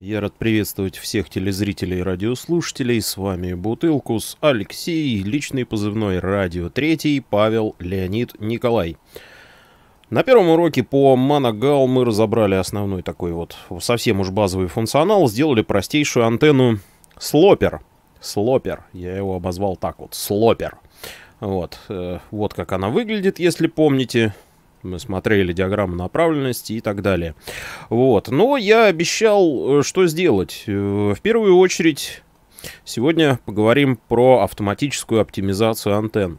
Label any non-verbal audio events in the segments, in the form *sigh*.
Я рад приветствовать всех телезрителей и радиослушателей. С вами Бутылкус, Алексей, личный позывной Радио 3, Павел, Леонид, Николай. На первом уроке по Манагал мы разобрали основной такой вот совсем уж базовый функционал, сделали простейшую антенну Слопер. Слопер, я его обозвал так вот, Слопер. Вот, э, вот как она выглядит, если помните. Мы смотрели диаграмму направленности и так далее. Вот. Но я обещал, э, что сделать. Э, в первую очередь, сегодня поговорим про автоматическую оптимизацию антенн.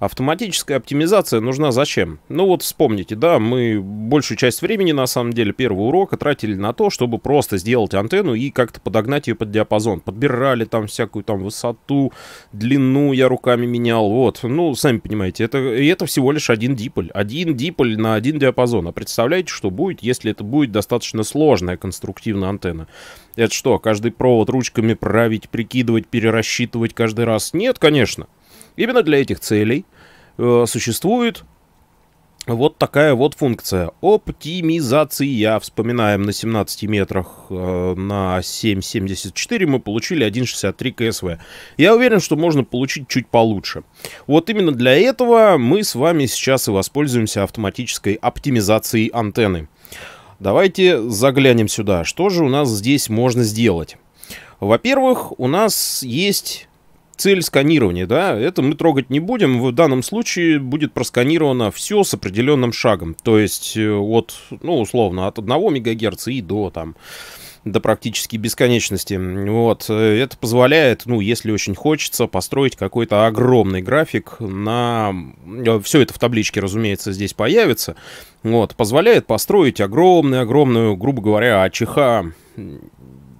Автоматическая оптимизация нужна зачем? Ну вот вспомните, да, мы большую часть времени, на самом деле, первого урока тратили на то, чтобы просто сделать антенну и как-то подогнать ее под диапазон. Подбирали там всякую там высоту, длину я руками менял, вот. Ну, сами понимаете, это, и это всего лишь один диполь. Один диполь на один диапазон. А представляете, что будет, если это будет достаточно сложная конструктивная антенна? Это что, каждый провод ручками править, прикидывать, перерасчитывать каждый раз? Нет, конечно. Именно для этих целей э, существует вот такая вот функция. Оптимизация. Вспоминаем, на 17 метрах э, на 7,74 мы получили 1,63 КСВ. Я уверен, что можно получить чуть получше. Вот именно для этого мы с вами сейчас и воспользуемся автоматической оптимизацией антенны. Давайте заглянем сюда. Что же у нас здесь можно сделать? Во-первых, у нас есть цель сканирования, да, это мы трогать не будем. В данном случае будет просканировано все с определенным шагом. То есть э, от, ну, условно, от 1 МГц и до там до практически бесконечности. Вот. Э, это позволяет, ну, если очень хочется, построить какой-то огромный график на... Э, все это в табличке, разумеется, здесь появится. Вот. Позволяет построить огромную-огромную, грубо говоря, АЧХ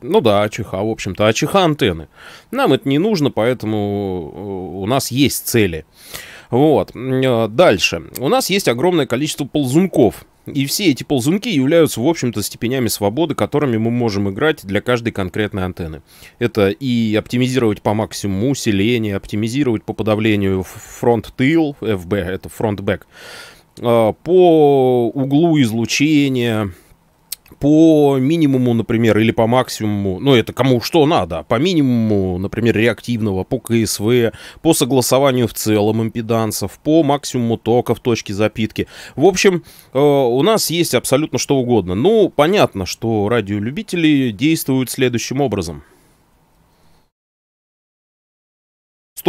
ну да, АЧХ, в общем-то, АЧХ антенны. Нам это не нужно, поэтому э, у нас есть цели. Вот. Э, дальше. У нас есть огромное количество ползунков. И все эти ползунки являются, в общем-то, степенями свободы, которыми мы можем играть для каждой конкретной антенны. Это и оптимизировать по максимуму усиление, оптимизировать по подавлению фронт-тыл, FB, это фронт-бэк, э, по углу излучения, по минимуму, например, или по максимуму, ну это кому что надо, по минимуму, например, реактивного, по КСВ, по согласованию в целом импедансов, по максимуму тока в точке запитки. В общем, э, у нас есть абсолютно что угодно. Ну, понятно, что радиолюбители действуют следующим образом –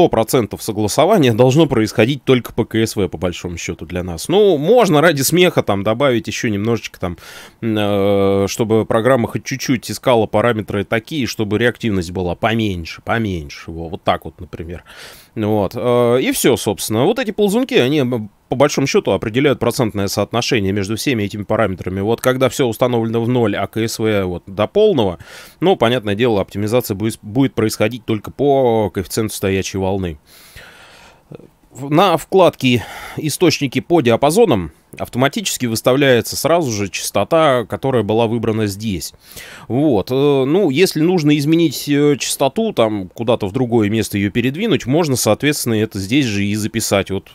100% согласования должно происходить только по КСВ, по большому счету, для нас. Ну, можно ради смеха там добавить еще немножечко там, э, чтобы программа хоть чуть-чуть искала параметры такие, чтобы реактивность была поменьше, поменьше. Вот так вот, например. Вот. Э, и все, собственно. Вот эти ползунки, они по большому счету определяют процентное соотношение между всеми этими параметрами. Вот когда все установлено в ноль, а КСВ вот до полного, ну, понятное дело, оптимизация будет, будет происходить только по коэффициенту стоячей волны. На вкладке «Источники по диапазонам» автоматически выставляется сразу же частота, которая была выбрана здесь. Вот. Э, ну, если нужно изменить э, частоту, там куда-то в другое место ее передвинуть, можно, соответственно, это здесь же и записать. Вот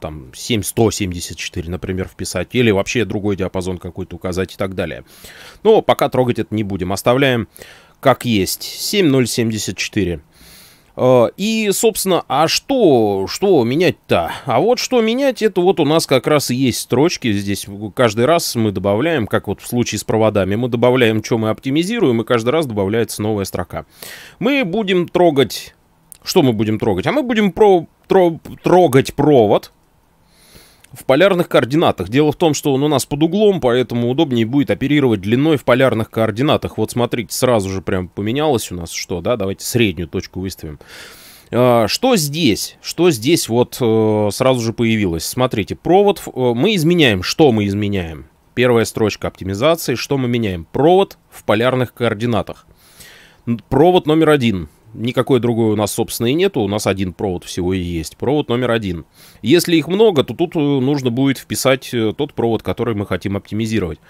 там 7174, например, вписать. Или вообще другой диапазон какой-то указать и так далее. Но пока трогать это не будем. Оставляем как есть. 7074. Э, и, собственно, а что, что менять-то? А вот что менять, это вот у нас как раз и есть строчки. Здесь каждый раз мы добавляем, как вот в случае с проводами, мы добавляем, что мы оптимизируем, и каждый раз добавляется новая строка. Мы будем трогать... Что мы будем трогать? А мы будем про, тро, трогать провод, в полярных координатах. Дело в том, что он у нас под углом, поэтому удобнее будет оперировать длиной в полярных координатах. Вот смотрите, сразу же прям поменялось у нас что, да? Давайте среднюю точку выставим. А, что здесь? Что здесь вот э, сразу же появилось? Смотрите, провод э, мы изменяем. Что мы изменяем? Первая строчка оптимизации. Что мы меняем? Провод в полярных координатах. Провод номер один. Никакой другой у нас, собственно, и нету. У нас один провод всего и есть. Провод номер один. Если их много, то тут э, нужно будет вписать э, тот провод, который мы хотим оптимизировать.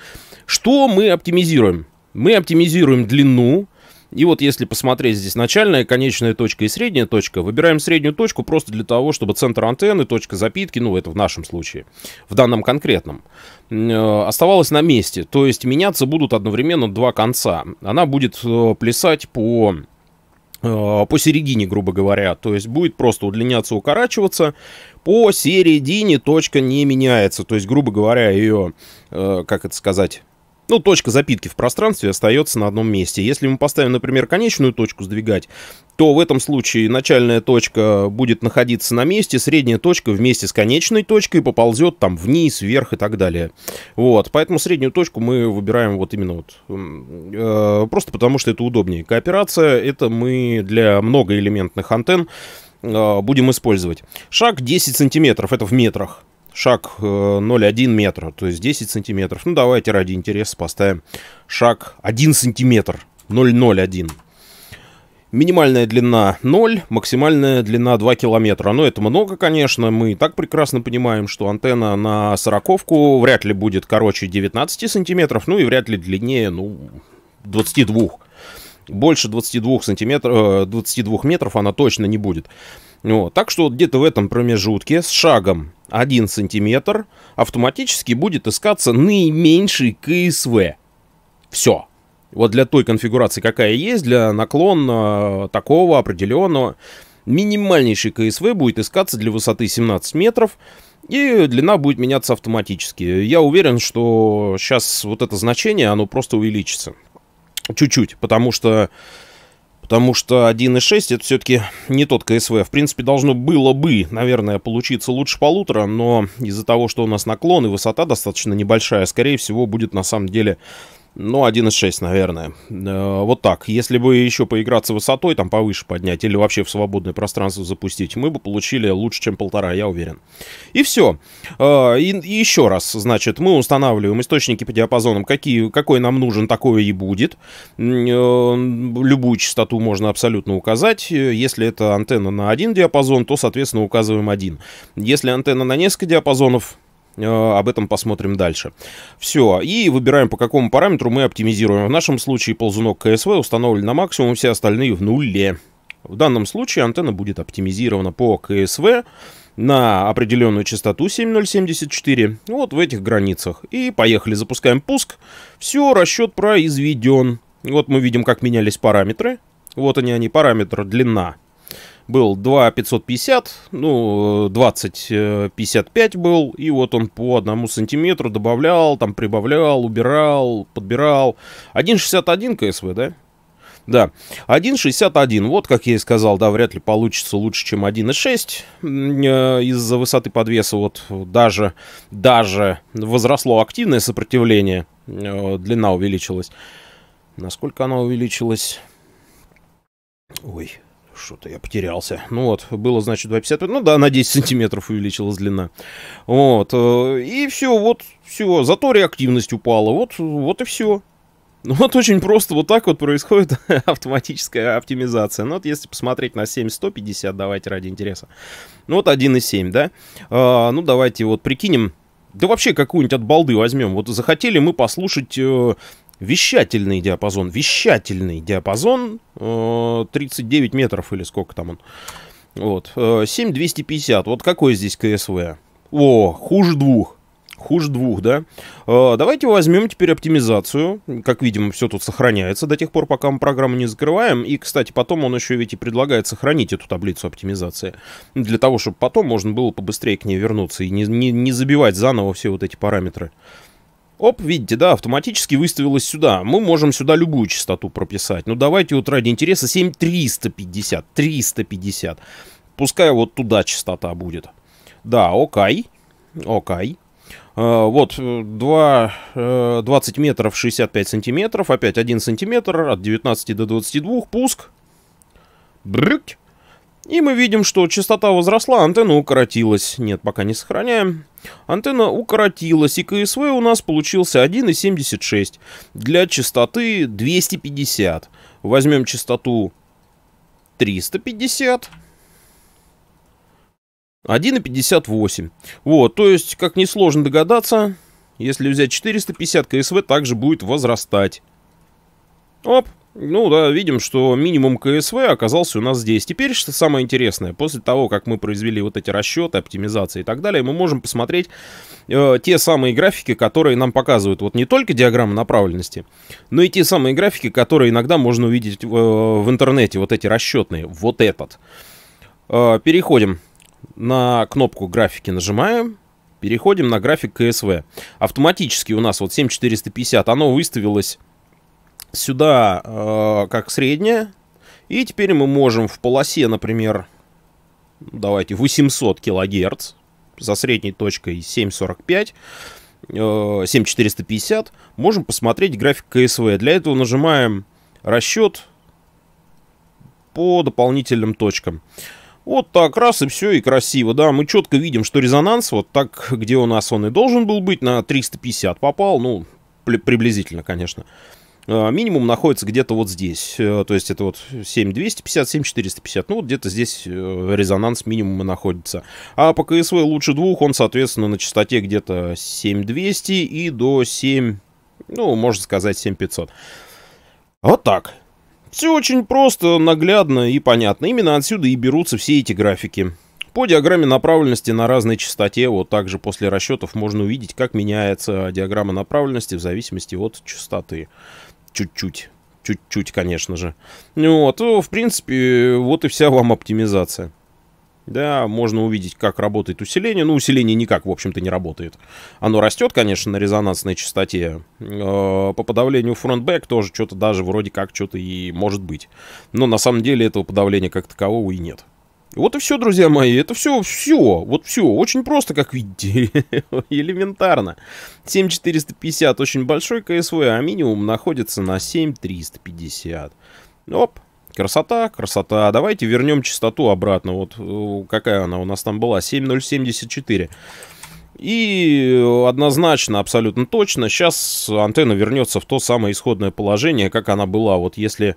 Что мы оптимизируем? Мы оптимизируем длину. И вот если посмотреть здесь начальная, конечная точка и средняя точка, выбираем среднюю точку просто для того, чтобы центр антенны, точка запитки, ну это в нашем случае, в данном конкретном, э, оставалась на месте. То есть меняться будут одновременно два конца. Она будет плясать по Э, посередине, грубо говоря, то есть будет просто удлиняться, укорачиваться, посередине точка не меняется, то есть, грубо говоря, ее, э, как это сказать, ну, точка запитки в пространстве остается на одном месте. Если мы поставим, например, конечную точку сдвигать, то в этом случае начальная точка будет находиться на месте, средняя точка вместе с конечной точкой поползет там вниз, вверх и так далее. Вот, поэтому среднюю точку мы выбираем вот именно вот, э, просто потому что это удобнее. Кооперация — это мы для многоэлементных антенн э, будем использовать. Шаг 10 сантиметров, это в метрах шаг 0,1 э, метра, то есть 10 сантиметров. Ну, давайте ради интереса поставим шаг 1 сантиметр, 0,01. Минимальная длина 0, максимальная длина 2 километра. Но это много, конечно. Мы и так прекрасно понимаем, что антенна на сороковку вряд ли будет короче 19 сантиметров, ну и вряд ли длиннее, ну, 22. Больше 22, сантиметров, 22 метров она точно не будет. Вот. Так что где-то в этом промежутке с шагом 1 сантиметр, автоматически будет искаться наименьший КСВ. Все. Вот для той конфигурации, какая есть, для наклона э, такого определенного, минимальнейший КСВ будет искаться для высоты 17 метров, и длина будет меняться автоматически. Я уверен, что сейчас вот это значение, оно просто увеличится. Чуть-чуть, потому что потому что 1.6 это все-таки не тот КСВ. В принципе, должно было бы, наверное, получиться лучше полутора, но из-за того, что у нас наклон и высота достаточно небольшая, скорее всего, будет на самом деле ну, 1.6, наверное. Э, вот так. Если бы еще поиграться высотой, там повыше поднять, или вообще в свободное пространство запустить, мы бы получили лучше, чем полтора, я уверен. И все. Э, и, еще раз, значит, мы устанавливаем источники по диапазонам, какие, какой нам нужен, такое и будет. Э, любую частоту можно абсолютно указать. Если это антенна на один диапазон, то, соответственно, указываем один. Если антенна на несколько диапазонов, Э, об этом посмотрим дальше. Все. И выбираем, по какому параметру мы оптимизируем. В нашем случае ползунок КСВ установлен на максимум, все остальные в нуле. В данном случае антенна будет оптимизирована по КСВ на определенную частоту 7074, вот в этих границах. И поехали, запускаем пуск. Все, расчет произведен. Вот мы видим, как менялись параметры. Вот они, они, параметр длина был 2 550, ну, 20 э, 55 э, был, и вот он по одному сантиметру добавлял, там прибавлял, убирал, подбирал. 1,61 КСВ, да? Да, 1,61, вот как я и сказал, да, вряд ли получится лучше, чем 1,6 э, из-за высоты подвеса, вот даже, даже возросло активное сопротивление, длина увеличилась. Насколько она увеличилась? Ой, что-то я потерялся. Ну вот, было, значит, 2,55. Ну да, на 10 сантиметров увеличилась длина. Вот. Э, и все, вот, все. Зато реактивность упала. Вот, вот и все. Ну вот очень просто вот так вот происходит *laughs* автоматическая оптимизация. Ну вот если посмотреть на 7150, давайте ради интереса. Ну вот 1,7, да? А, ну давайте вот прикинем, да вообще какую-нибудь от балды возьмем. Вот захотели мы послушать э, вещательный диапазон, вещательный диапазон, 39 э, метров или сколько там он. Вот, 7250, э, вот какой здесь КСВ? О, хуже двух. Хуже двух, да? Э, давайте возьмем теперь оптимизацию. Как видим, все тут сохраняется до тех пор, пока мы программу не закрываем. И, кстати, потом он еще ведь и предлагает сохранить эту таблицу оптимизации. Для того, чтобы потом можно было побыстрее к ней вернуться и не, не, не забивать заново все вот эти параметры. Оп, видите, да, автоматически выставилось сюда. Мы можем сюда любую частоту прописать. Ну, давайте вот ради интереса 7350. 350. Пускай вот туда частота будет. Да, окей. Окей. Э, вот, 2, э, 20 э, метров 65 сантиметров, опять 1 сантиметр, от 19 до 22, пуск. Брюк. И мы видим, что частота возросла, антенна укоротилась. Нет, пока не сохраняем. Антенна укоротилась, и КСВ у нас получился 1,76. Для частоты 250. Возьмем частоту 350. 1,58. Вот, то есть, как несложно догадаться, если взять 450, КСВ также будет возрастать. Оп, ну да, видим, что минимум КСВ оказался у нас здесь. Теперь, что самое интересное, после того, как мы произвели вот эти расчеты, оптимизации и так далее, мы можем посмотреть э, те самые графики, которые нам показывают вот не только диаграммы направленности, но и те самые графики, которые иногда можно увидеть э, в интернете, вот эти расчетные, вот этот. Э, переходим на кнопку графики, нажимаем, переходим на график КСВ. Автоматически у нас вот 7450, оно выставилось сюда э, как средняя. И теперь мы можем в полосе, например, давайте 800 килогерц за средней точкой 745 7450, э, можем посмотреть график КСВ. Для этого нажимаем расчет по дополнительным точкам. Вот так раз и все, и красиво, да. Мы четко видим, что резонанс вот так, где у нас он и должен был быть, на 350 попал, ну, приблизительно, Конечно. Э, минимум находится где-то вот здесь. Э, то есть это вот 7250, 7450. Ну, вот где-то здесь э, резонанс минимума находится. А по КСВ лучше двух, он, соответственно, на частоте где-то 7200 и до 7, ну, можно сказать, 7500. Вот так. Все очень просто, наглядно и понятно. Именно отсюда и берутся все эти графики. По диаграмме направленности на разной частоте, вот также после расчетов можно увидеть, как меняется диаграмма направленности в зависимости от частоты. Чуть-чуть. Чуть-чуть, конечно же. Ну вот, ну, в принципе, вот и вся вам оптимизация. Да, можно увидеть, как работает усиление. Ну, усиление никак, в общем-то, не работает. Оно растет, конечно, на резонансной частоте. Э, по подавлению фронтбэк тоже что-то даже вроде как что-то и может быть. Но на самом деле этого подавления как такового и нет. Вот и все, друзья мои, это все, все, вот все, очень просто, как видите, *laughs* элементарно. 7450 очень большой КСВ, а минимум находится на 7350. Оп, красота, красота. Давайте вернем частоту обратно, вот э, какая она у нас там была, 7074. И однозначно, абсолютно точно, сейчас антенна вернется в то самое исходное положение, как она была. Вот если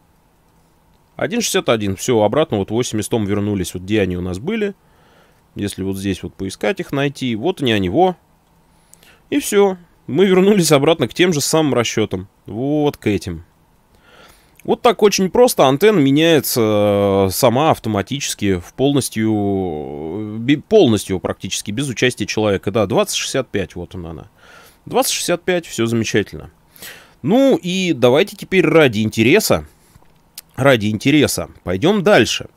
1.61, все, обратно вот 80 том вернулись, вот где они у нас были. Если вот здесь вот поискать их, найти, вот они, они, во. И все, мы вернулись обратно к тем же самым расчетам, вот к этим. Вот так очень просто антенна меняется э, сама автоматически, в полностью, э, полностью практически, без участия человека. Да, 2065, вот она. она. 2065, все замечательно. Ну и давайте теперь ради интереса ради интереса. Пойдем дальше.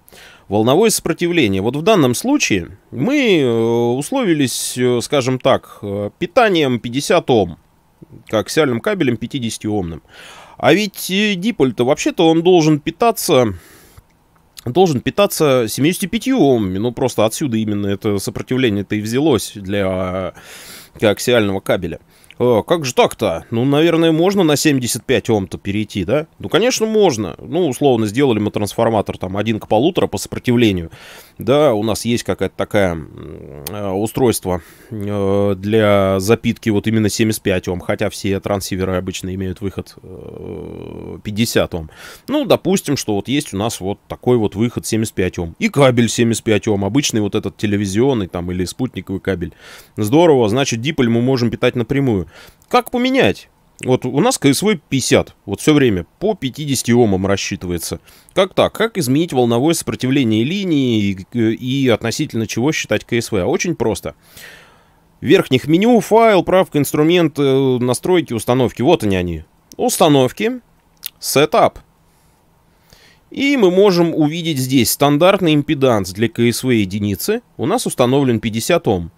Волновое сопротивление. Вот в данном случае мы э, условились, э, скажем так, э, питанием 50 Ом, как коаксиальным кабелем 50 Омным. А ведь диполь-то вообще-то он должен питаться должен питаться 75 Омами. Ну, просто отсюда именно это сопротивление-то и взялось для коаксиального кабеля. Э, как же так-то? Ну, наверное, можно на 75 Ом-то перейти, да? Ну, конечно, можно. Ну, условно, сделали мы трансформатор там один к полутора по сопротивлению. Да, у нас есть какая-то такая э, устройство э, для запитки вот именно 75 Ом, хотя все трансиверы обычно имеют выход э, 50 Ом. Ну, допустим, что вот есть у нас вот такой вот выход 75 Ом. И кабель 75 Ом, обычный вот этот телевизионный там или спутниковый кабель. Здорово, значит, диполь мы можем питать напрямую спрашиваю, как поменять? Вот у нас КСВ 50, вот все время по 50 омам рассчитывается. Как так? Как изменить волновое сопротивление линии и, э, и относительно чего считать КСВ? А очень просто. Верхних меню, файл, правка, инструмент, э, настройки, установки. Вот они они. Установки, сетап. И мы можем увидеть здесь стандартный импеданс для КСВ единицы. У нас установлен 50 Ом.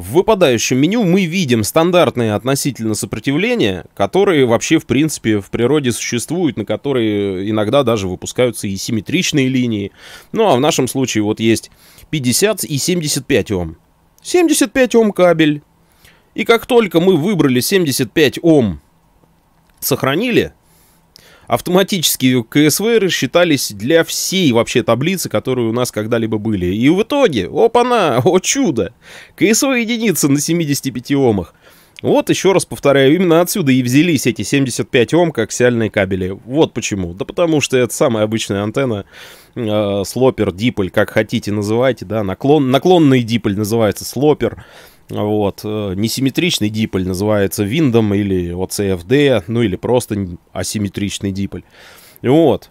В выпадающем меню мы видим стандартные относительно сопротивления, которые вообще в принципе в природе существуют, на которые иногда даже выпускаются и симметричные линии. Ну а в нашем случае вот есть 50 и 75 Ом. 75 Ом кабель. И как только мы выбрали 75 Ом, сохранили, автоматически ее КСВ рассчитались для всей вообще таблицы, которые у нас когда-либо были. И в итоге, опа-на, о чудо, КСВ единица на 75 омах. Вот еще раз повторяю, именно отсюда и взялись эти 75 Ом коаксиальные кабели. Вот почему. Да потому что это самая обычная антенна, э, слопер, диполь, как хотите называйте, да, наклон, наклонный диполь называется слопер. Вот. Э, несимметричный диполь называется Виндом или вот ну или просто асимметричный диполь. Вот.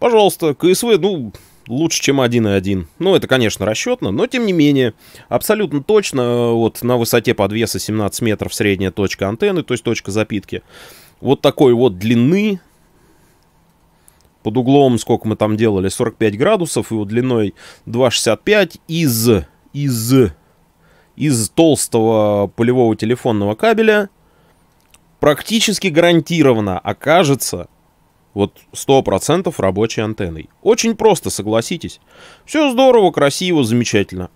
Пожалуйста, КСВ, ну, лучше, чем 1,1. Ну, это, конечно, расчетно, но тем не менее, абсолютно точно, э, вот на высоте подвеса 17 метров средняя точка антенны, то есть точка запитки, вот такой вот длины, под углом, сколько мы там делали, 45 градусов, и вот длиной 2,65 из, из из толстого полевого телефонного кабеля практически гарантированно окажется вот 100% рабочей антенной. Очень просто, согласитесь. Все здорово, красиво, замечательно.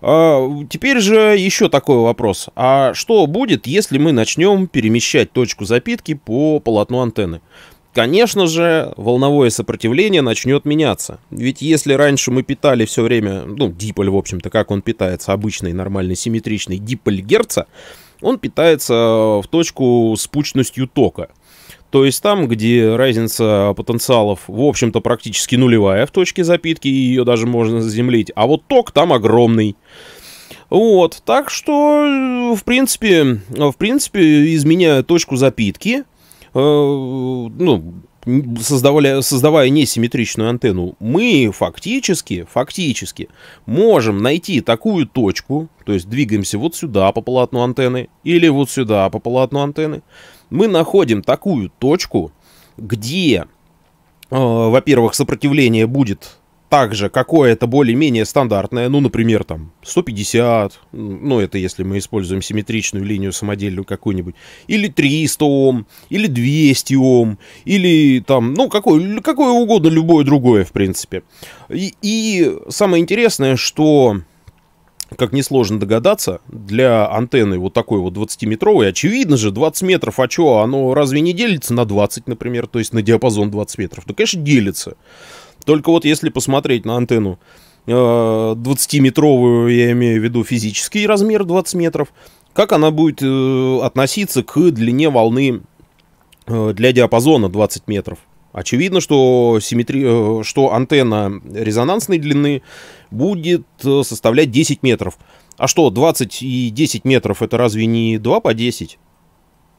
А, теперь же еще такой вопрос. А что будет, если мы начнем перемещать точку запитки по полотну антенны? Конечно же, волновое сопротивление начнет меняться. Ведь если раньше мы питали все время, ну, диполь, в общем-то, как он питается, обычный, нормальный, симметричный диполь Герца, он питается э, в точку с пучностью тока. То есть там, где разница потенциалов, в общем-то, практически нулевая в точке запитки, ее даже можно заземлить, а вот ток там огромный. Вот, так что, э, в принципе, э, в принципе, изменяя точку запитки, Э, ну, создавали, создавая несимметричную антенну, мы фактически, фактически можем найти такую точку, то есть двигаемся вот сюда по полотну антенны или вот сюда по полотну антенны, мы находим такую точку, где, э, во-первых, сопротивление будет также какое-то более-менее стандартное, ну, например, там 150, ну, это если мы используем симметричную линию самодельную какую-нибудь, или 300 Ом, или 200 Ом, или там, ну, какое, какое угодно, любое другое, в принципе. И, и самое интересное, что как несложно догадаться, для антенны вот такой вот 20-метровой, очевидно же, 20 метров, а что, оно разве не делится на 20, например, то есть на диапазон 20 метров? Да, конечно, делится. Только вот если посмотреть на антенну 20-метровую, э, я имею в виду физический размер 20 метров, как она будет э, относиться к длине волны э, для диапазона 20 метров. Очевидно, что, симметри... что антенна резонансной длины будет составлять 10 метров. А что, 20 и 10 метров это разве не 2 по 10?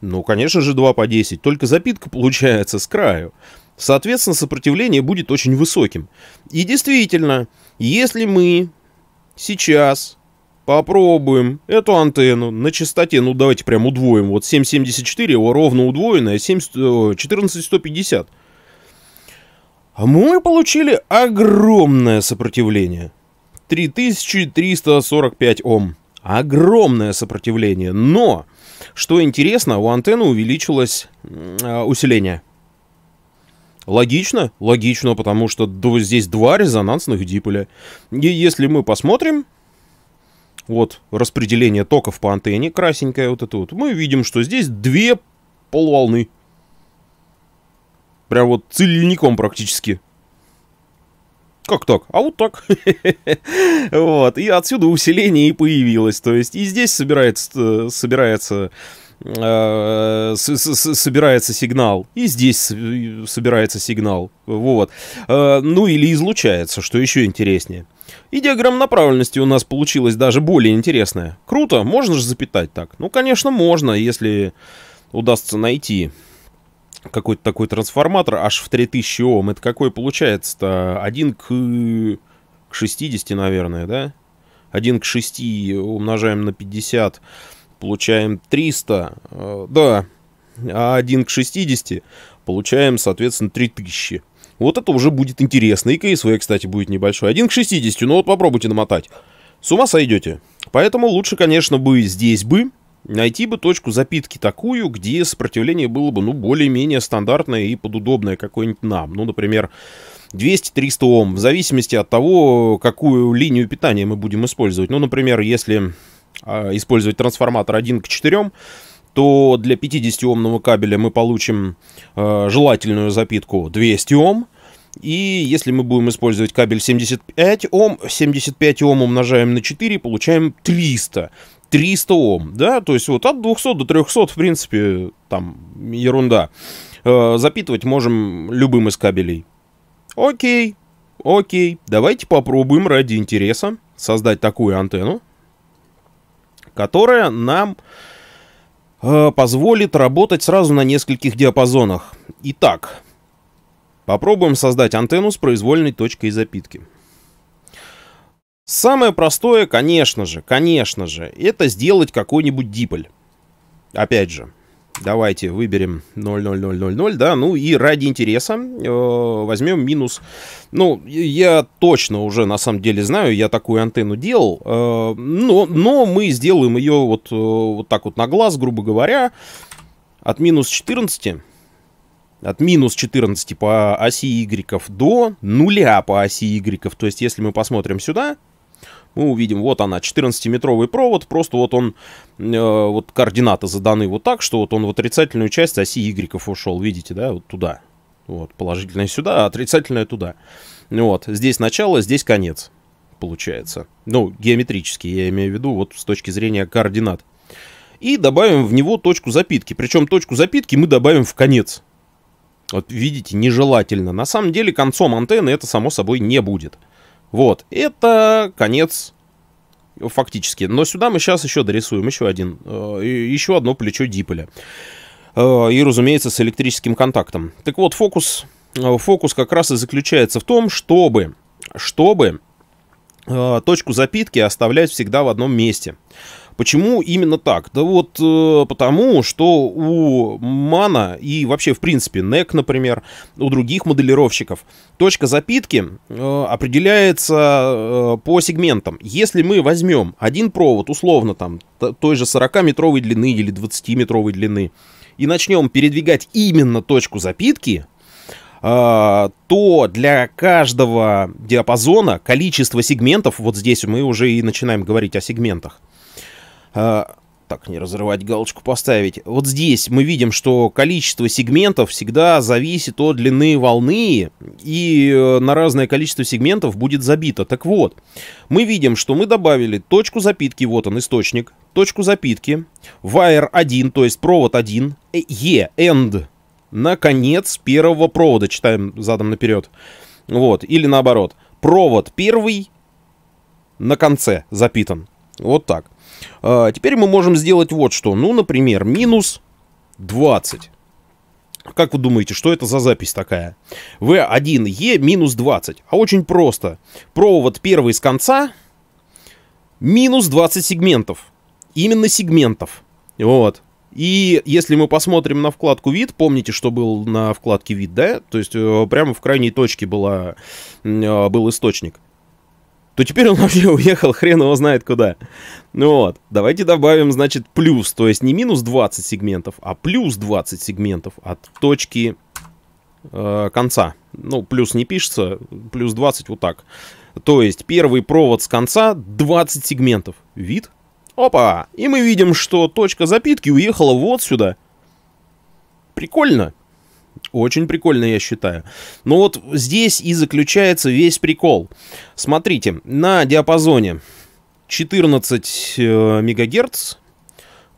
Ну, конечно же, 2 по 10, только запитка *laughs* получается с краю. Соответственно, сопротивление будет очень высоким. И действительно, если мы сейчас попробуем эту антенну на частоте, ну давайте прям удвоим, вот 7,74 его ровно удвоенная, 14,150, э, мы получили огромное сопротивление. 3345 Ом. Огромное сопротивление. Но, что интересно, у антенны увеличилось э, усиление. Логично, логично, потому что здесь два резонансных диполя. И если мы посмотрим, вот распределение токов по антенне, красенькое вот это вот, мы видим, что здесь две полуволны, Прям вот цельником практически. Как так? А вот так. *laughs* вот. И отсюда усиление и появилось. То есть и здесь собирается, э, собирается Э, собирается сигнал, и здесь собирается сигнал, вот. Э, ну или излучается, что еще интереснее. И диаграмма направленности у нас получилась даже более интересная. Круто, можно же запитать так? Ну, конечно, можно, если удастся найти какой-то такой трансформатор аж в 3000 Ом. Это какой получается-то? один к... к 60, наверное, да? 1 к 6 умножаем на 50 получаем 300, э, да, а 1 к 60 получаем, соответственно, 3000. Вот это уже будет интересно. И кейсвей, кстати, будет небольшой. 1 к 60, ну вот попробуйте намотать. С ума сойдете. Поэтому лучше, конечно, бы здесь бы найти бы точку запитки такую, где сопротивление было бы, ну, более-менее стандартное и подудобное какой нибудь нам. Ну, например, 200-300 Ом, в зависимости от того, какую линию питания мы будем использовать. Ну, например, если а, использовать трансформатор 1 к 4, то для 50-омного кабеля мы получим э, желательную запитку 200 Ом. И если мы будем использовать кабель 75 Ом, 75 Ом умножаем на 4, получаем 300. 300 Ом, да, то есть вот от 200 до 300, в принципе, там ерунда. Э, запитывать можем любым из кабелей. Окей, окей, давайте попробуем ради интереса создать такую антенну, которая нам э, позволит работать сразу на нескольких диапазонах. Итак, попробуем создать антенну с произвольной точкой запитки. Самое простое, конечно же, конечно же, это сделать какой-нибудь диполь. Опять же, Давайте выберем 0,0000, да, ну и ради интереса э, возьмем минус. Ну, я точно уже на самом деле знаю, я такую антенну делал, э, но, но мы сделаем ее вот, э, вот так вот на глаз, грубо говоря, от минус 14, от минус 14 по оси Y до нуля по оси Y. То есть, если мы посмотрим сюда, мы увидим, вот она, 14-метровый провод, просто вот он, э, вот координаты заданы вот так, что вот он в отрицательную часть оси Y ушел, видите, да, вот туда. Вот, положительное сюда, а отрицательное туда. Вот, здесь начало, здесь конец, получается. Ну, геометрически, я имею в виду, вот с точки зрения координат. И добавим в него точку запитки. Причем точку запитки мы добавим в конец. Вот видите, нежелательно. На самом деле концом антенны это само собой не будет. Вот, это конец э, фактически. Но сюда мы сейчас еще дорисуем еще один, э, еще одно плечо диполя. Э, и, разумеется, с электрическим контактом. Так вот, фокус, фокус как раз и заключается в том, чтобы, чтобы Э, точку запитки оставлять всегда в одном месте. Почему именно так? Да вот э, потому, что у Мана и вообще, в принципе, NEC, например, у других моделировщиков, точка запитки э, определяется э, по сегментам. Если мы возьмем один провод, условно, там, той же 40-метровой длины или 20-метровой длины, и начнем передвигать именно точку запитки, а, то для каждого диапазона количество сегментов, вот здесь мы уже и начинаем говорить о сегментах, а, так, не разрывать, галочку поставить. Вот здесь мы видим, что количество сегментов всегда зависит от длины волны, и э, на разное количество сегментов будет забито. Так вот, мы видим, что мы добавили точку запитки, вот он источник, точку запитки, wire 1, то есть провод 1, э, e, end на конец первого провода, читаем задом наперед. Вот, или наоборот. Провод первый на конце запитан. Вот так. А, теперь мы можем сделать вот что. Ну, например, минус 20. Как вы думаете, что это за запись такая? V1E минус 20. А очень просто. Провод первый с конца минус 20 сегментов. Именно сегментов. Вот. И если мы посмотрим на вкладку вид, помните, что был на вкладке вид, да? То есть э, прямо в крайней точке была, э, был источник то теперь он *laughs* вообще уехал хрен его знает куда. Ну вот, давайте добавим, значит, плюс, то есть не минус 20 сегментов, а плюс 20 сегментов от точки э, конца. Ну, плюс не пишется, плюс 20 вот так. То есть первый провод с конца 20 сегментов. Вид? Опа! И мы видим, что точка запитки уехала вот сюда. Прикольно. Очень прикольно, я считаю. Но вот здесь и заключается весь прикол. Смотрите, на диапазоне 14 э, мегагерц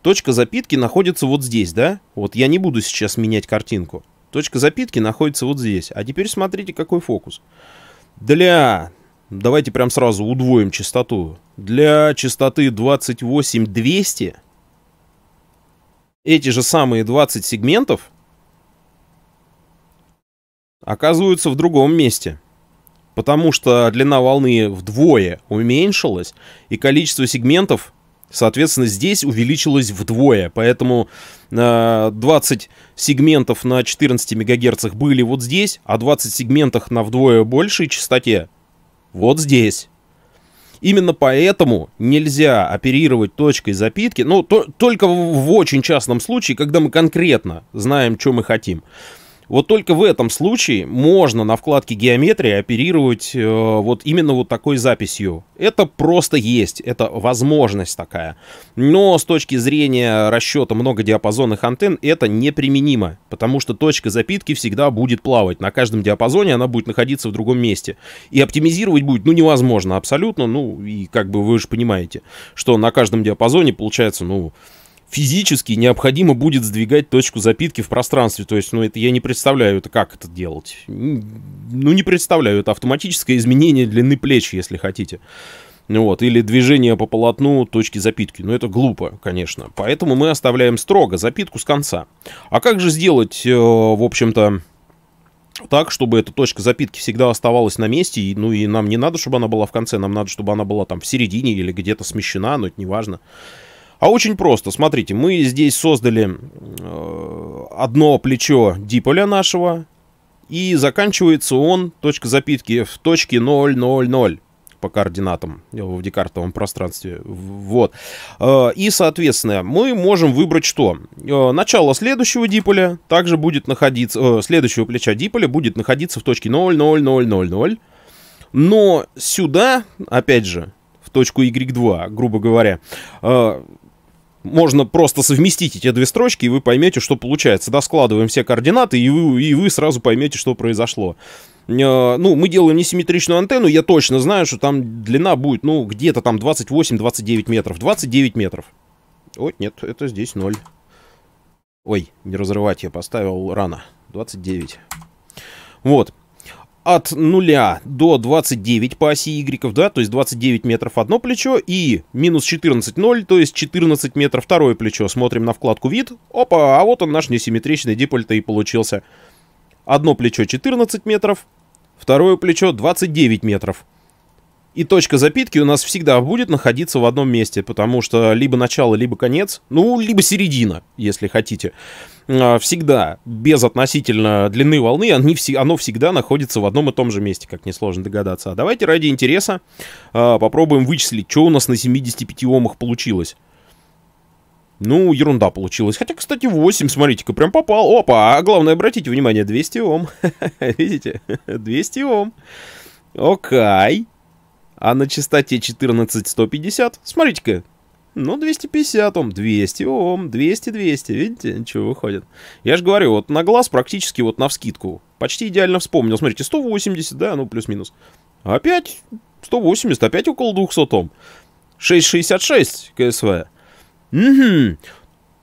точка запитки находится вот здесь, да? Вот я не буду сейчас менять картинку. Точка запитки находится вот здесь. А теперь смотрите, какой фокус. Для Давайте прям сразу удвоим частоту. Для частоты 28200 эти же самые 20 сегментов оказываются в другом месте. Потому что длина волны вдвое уменьшилась, и количество сегментов, соответственно, здесь увеличилось вдвое. Поэтому э, 20 сегментов на 14 МГц были вот здесь, а 20 сегментов на вдвое большей частоте вот здесь. Именно поэтому нельзя оперировать точкой запитки, ну, то, только в, очень частном случае, когда мы конкретно знаем, что мы хотим. Вот только в этом случае можно на вкладке геометрии оперировать э, вот именно вот такой записью. Это просто есть, это возможность такая. Но с точки зрения расчета многодиапазонных антенн это неприменимо, потому что точка запитки всегда будет плавать. На каждом диапазоне она будет находиться в другом месте. И оптимизировать будет, ну, невозможно абсолютно, ну, и как бы вы же понимаете, что на каждом диапазоне получается, ну, физически необходимо будет сдвигать точку запитки в пространстве. То есть, ну, это я не представляю, это как это делать. Ну, не представляю, это автоматическое изменение длины плеч, если хотите. Ну вот, или движение по полотну точки запитки. но ну, это глупо, конечно. Поэтому мы оставляем строго запитку с конца. А как же сделать, э, в общем-то, так, чтобы эта точка запитки всегда оставалась на месте, и, ну и нам не надо, чтобы она была в конце, нам надо, чтобы она была там в середине или где-то смещена, но это не важно. А очень просто. Смотрите, мы здесь создали э, одно плечо диполя нашего, и заканчивается он, точка запитки, в точке 0,0,0 по координатам э, в декартовом пространстве. Вот. Э, и, соответственно, мы можем выбрать что? Начало следующего диполя также будет находиться... Следующего плеча диполя будет находиться в точке 0,0,0,0,0. Но сюда, опять же, в точку Y2, грубо говоря, можно просто совместить эти две строчки, и вы поймете, что получается. Да, складываем все координаты, и вы, и вы сразу поймете, что произошло. Э, ну, мы делаем несимметричную антенну, я точно знаю, что там длина будет, ну, где-то там 28-29 метров. 29 метров. Ой, нет, это здесь 0. Ой, не разрывать я поставил рано. 29. Вот от 0 до 29 по оси Y, да, то есть 29 метров одно плечо и минус 14, 0, то есть 14 метров второе плечо. Смотрим на вкладку вид, опа, а вот он наш несимметричный диполь-то и получился. Одно плечо 14 метров, второе плечо 29 метров и точка запитки у нас всегда будет находиться в одном месте, потому что либо начало, либо конец, ну, либо середина, если хотите. А, всегда, без относительно длины волны, они, оно всегда находится в одном и том же месте, как несложно догадаться. А давайте ради интереса а, попробуем вычислить, что у нас на 75 омах получилось. Ну, ерунда получилась. Хотя, кстати, 8, смотрите-ка, прям попал. Опа, а главное, обратите внимание, 200 ом. *laughs* Видите? 200 ом. Окей. А на частоте 14150, смотрите-ка, ну 250 Ом, 200 Ом, 200, 200, видите, чего выходит. Я же говорю, вот на глаз практически вот на вскидку, почти идеально вспомнил. Смотрите, 180, да, ну плюс-минус. Опять 180, опять около 200 Ом. 6,66 КСВ. Угу.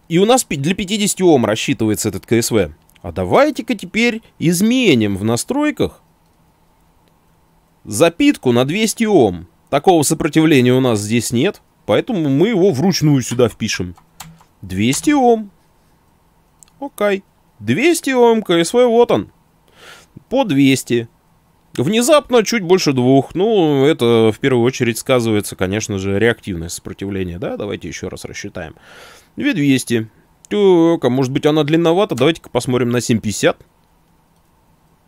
И у нас для 50 Ом рассчитывается этот КСВ. А давайте-ка теперь изменим в настройках Запитку на 200 Ом. Такого сопротивления у нас здесь нет, поэтому мы его вручную сюда впишем. 200 Ом. Окей. 200 Ом КСВ, вот он. По 200. Внезапно чуть больше двух. Ну, это в первую очередь сказывается, конечно же, реактивное сопротивление, Да, давайте еще раз рассчитаем. 2200. Так, а может быть она длинновата? Давайте-ка посмотрим на 750.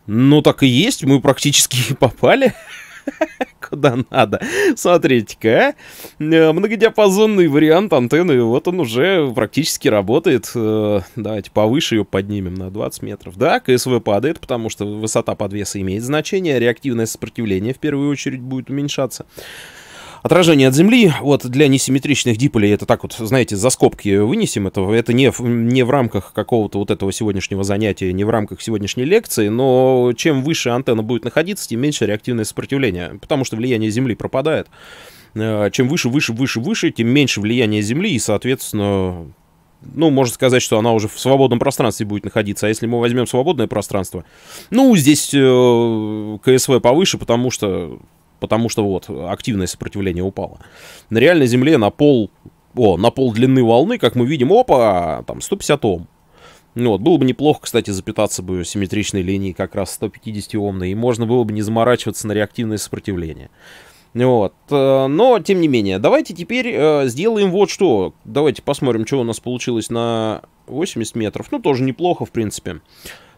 Ну, так и есть, мы практически *laughs* попали *laughs* куда надо. Смотрите-ка, э, Многодиапазонный вариант антенны, вот он уже практически работает. Э, давайте повыше ее поднимем на 20 метров. Да, КСВ падает, потому что высота подвеса имеет значение, реактивное сопротивление в первую очередь будет уменьшаться. Отражение от Земли, вот для несимметричных диполей это так вот, знаете, за скобки вынесем это, это не, не в рамках какого-то вот этого сегодняшнего занятия, не в рамках сегодняшней лекции, но чем выше антенна будет находиться, тем меньше реактивное сопротивление, потому что влияние Земли пропадает. Э, чем выше, выше, выше, выше, тем меньше влияние Земли и, соответственно, ну, можно сказать, что она уже в свободном пространстве будет находиться. А если мы возьмем свободное пространство, ну, здесь э, КСВ повыше, потому что потому что вот активное сопротивление упало. На реальной Земле на пол, о, на пол длины волны, как мы видим, опа, там 150 Ом. Ну вот, было бы неплохо, кстати, запитаться бы симметричной линией как раз 150-омной, и можно было бы не заморачиваться на реактивное сопротивление. Ну вот. Э, но, тем не менее, давайте теперь э, сделаем вот что. Давайте посмотрим, что у нас получилось на 80 метров. Ну, тоже неплохо, в принципе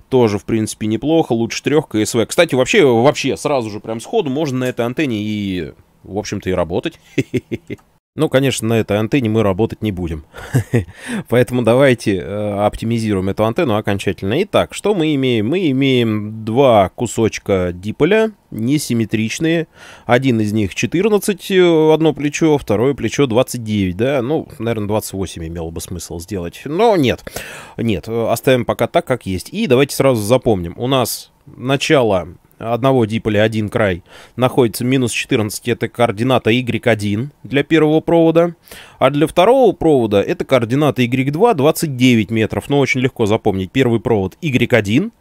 тоже, в принципе, неплохо, лучше трех КСВ. Кстати, вообще, вообще сразу же прям сходу можно на этой антенне и, в общем-то, и работать. *laughs* Ну, конечно, на этой антенне мы работать не будем. *laughs* Поэтому давайте э, оптимизируем эту антенну окончательно. Итак, что мы имеем? Мы имеем два кусочка диполя, несимметричные. Один из них 14, э, одно плечо, второе плечо 29, да? Ну, наверное, 28 имело бы смысл сделать. Но нет, нет, э, оставим пока так, как есть. И давайте сразу запомним. У нас начало одного диполя один край находится минус 14, это координата Y1 для первого провода, а для второго провода это координата Y2 29 метров, но очень легко запомнить, первый провод Y1,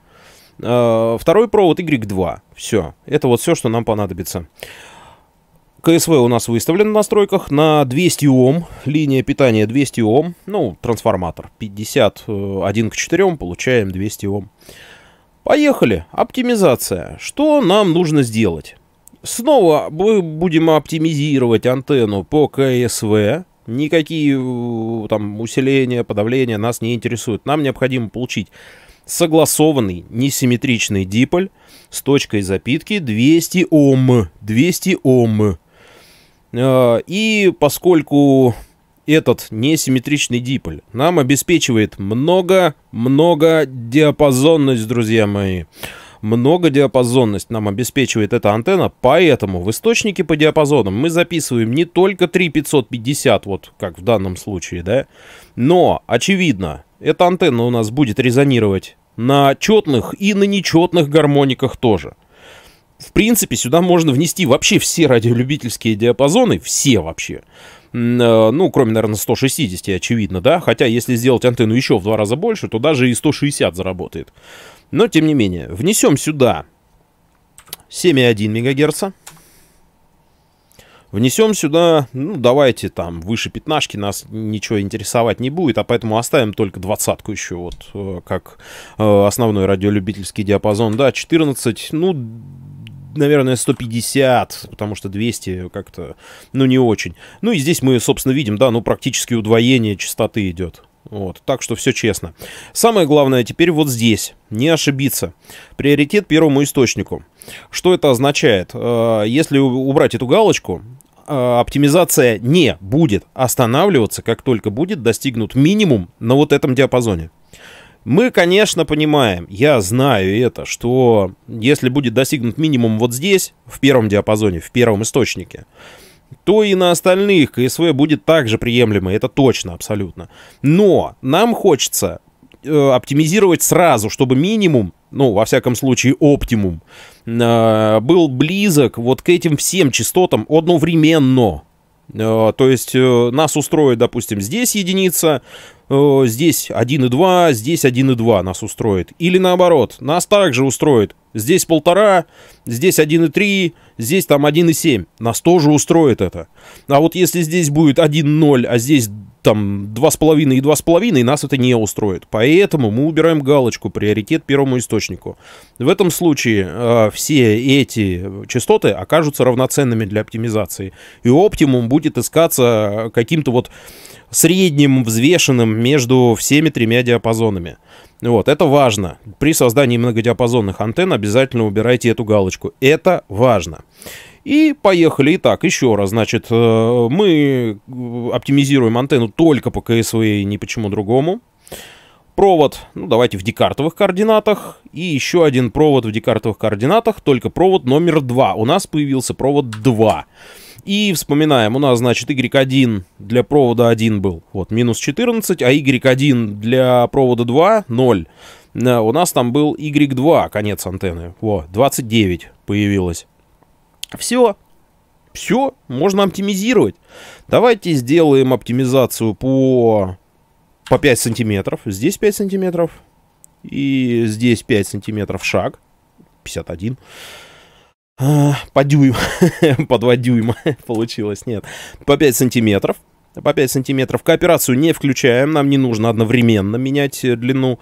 э, второй провод Y2, все, это вот все, что нам понадобится. КСВ у нас выставлен в настройках на 200 Ом, линия питания 200 Ом, ну, трансформатор, 51 э, к 4, получаем 200 Ом. Поехали. Оптимизация. Что нам нужно сделать? Снова мы будем оптимизировать антенну по КСВ. Никакие э, там усиления, подавления нас не интересуют. Нам необходимо получить согласованный несимметричный диполь с точкой запитки 200 Ом. 200 Ом. Э, и поскольку этот несимметричный диполь нам обеспечивает много-много диапазонность, друзья мои. много диапазонность нам обеспечивает эта антенна, поэтому в источнике по диапазонам мы записываем не только 3550, вот как в данном случае, да, но, очевидно, эта антенна у нас будет резонировать на четных и на нечетных гармониках тоже. В принципе, сюда можно внести вообще все *laughs* радиолюбительские диапазоны, все вообще. Э, ну, кроме, наверное, 160, очевидно, да, хотя если сделать антенну еще в два раза больше, то даже и 160 заработает. Но, тем не менее, внесем сюда 7,1 МГц, Внесем сюда, ну, давайте там выше пятнашки нас ничего интересовать не будет, а поэтому оставим только двадцатку еще, вот, э, как э, основной радиолюбительский диапазон, да, 14, ну, наверное, 150, потому что 200 как-то, ну, не очень. Ну, и здесь мы, собственно, видим, да, ну, практически удвоение частоты идет. Вот, так что все честно. Самое главное теперь вот здесь, не ошибиться. Приоритет первому источнику. Что это означает? Э, если убрать эту галочку, э, оптимизация не будет останавливаться, как только будет достигнут минимум на вот этом диапазоне. Мы, конечно, понимаем, я знаю это, что если будет достигнут минимум вот здесь, в первом диапазоне, в первом источнике, то и на остальных КСВ будет также приемлемо, это точно, абсолютно. Но нам хочется э, оптимизировать сразу, чтобы минимум, ну, во всяком случае, оптимум, э, был близок вот к этим всем частотам одновременно. Э, то есть э, нас устроит, допустим, здесь единица, э, здесь 1,2, здесь 1,2 нас устроит. Или наоборот, нас также устроит. Здесь полтора, здесь 1,3, здесь там 1,7. Нас тоже устроит это. А вот если здесь будет 1,0, а здесь там 2,5 и 2,5, нас это не устроит. Поэтому мы убираем галочку «Приоритет первому источнику». В этом случае э, все эти частоты окажутся равноценными для оптимизации. И оптимум будет искаться каким-то вот средним, взвешенным между всеми тремя диапазонами. Вот, это важно. При создании многодиапазонных антенн обязательно убирайте эту галочку. Это важно. И поехали. Итак, еще раз. Значит, э, мы оптимизируем антенну только по КСВ и ни почему другому. Провод, ну давайте в декартовых координатах. И еще один провод в декартовых координатах, только провод номер 2. У нас появился провод 2. И вспоминаем, у нас, значит, Y1 для провода 1 был, вот, минус 14, а Y1 для провода 2 — 0. Э, у нас там был Y2, конец антенны, вот, 29 появилось. Все, все, можно оптимизировать. Давайте сделаем оптимизацию по, по 5 сантиметров. Здесь 5 сантиметров. И здесь 5 сантиметров шаг. 51. А, по дюйм, *laughs* по 2 дюйма *laughs* получилось, нет, по 5 сантиметров. По 5 сантиметров. Кооперацию не включаем, нам не нужно одновременно менять э, длину,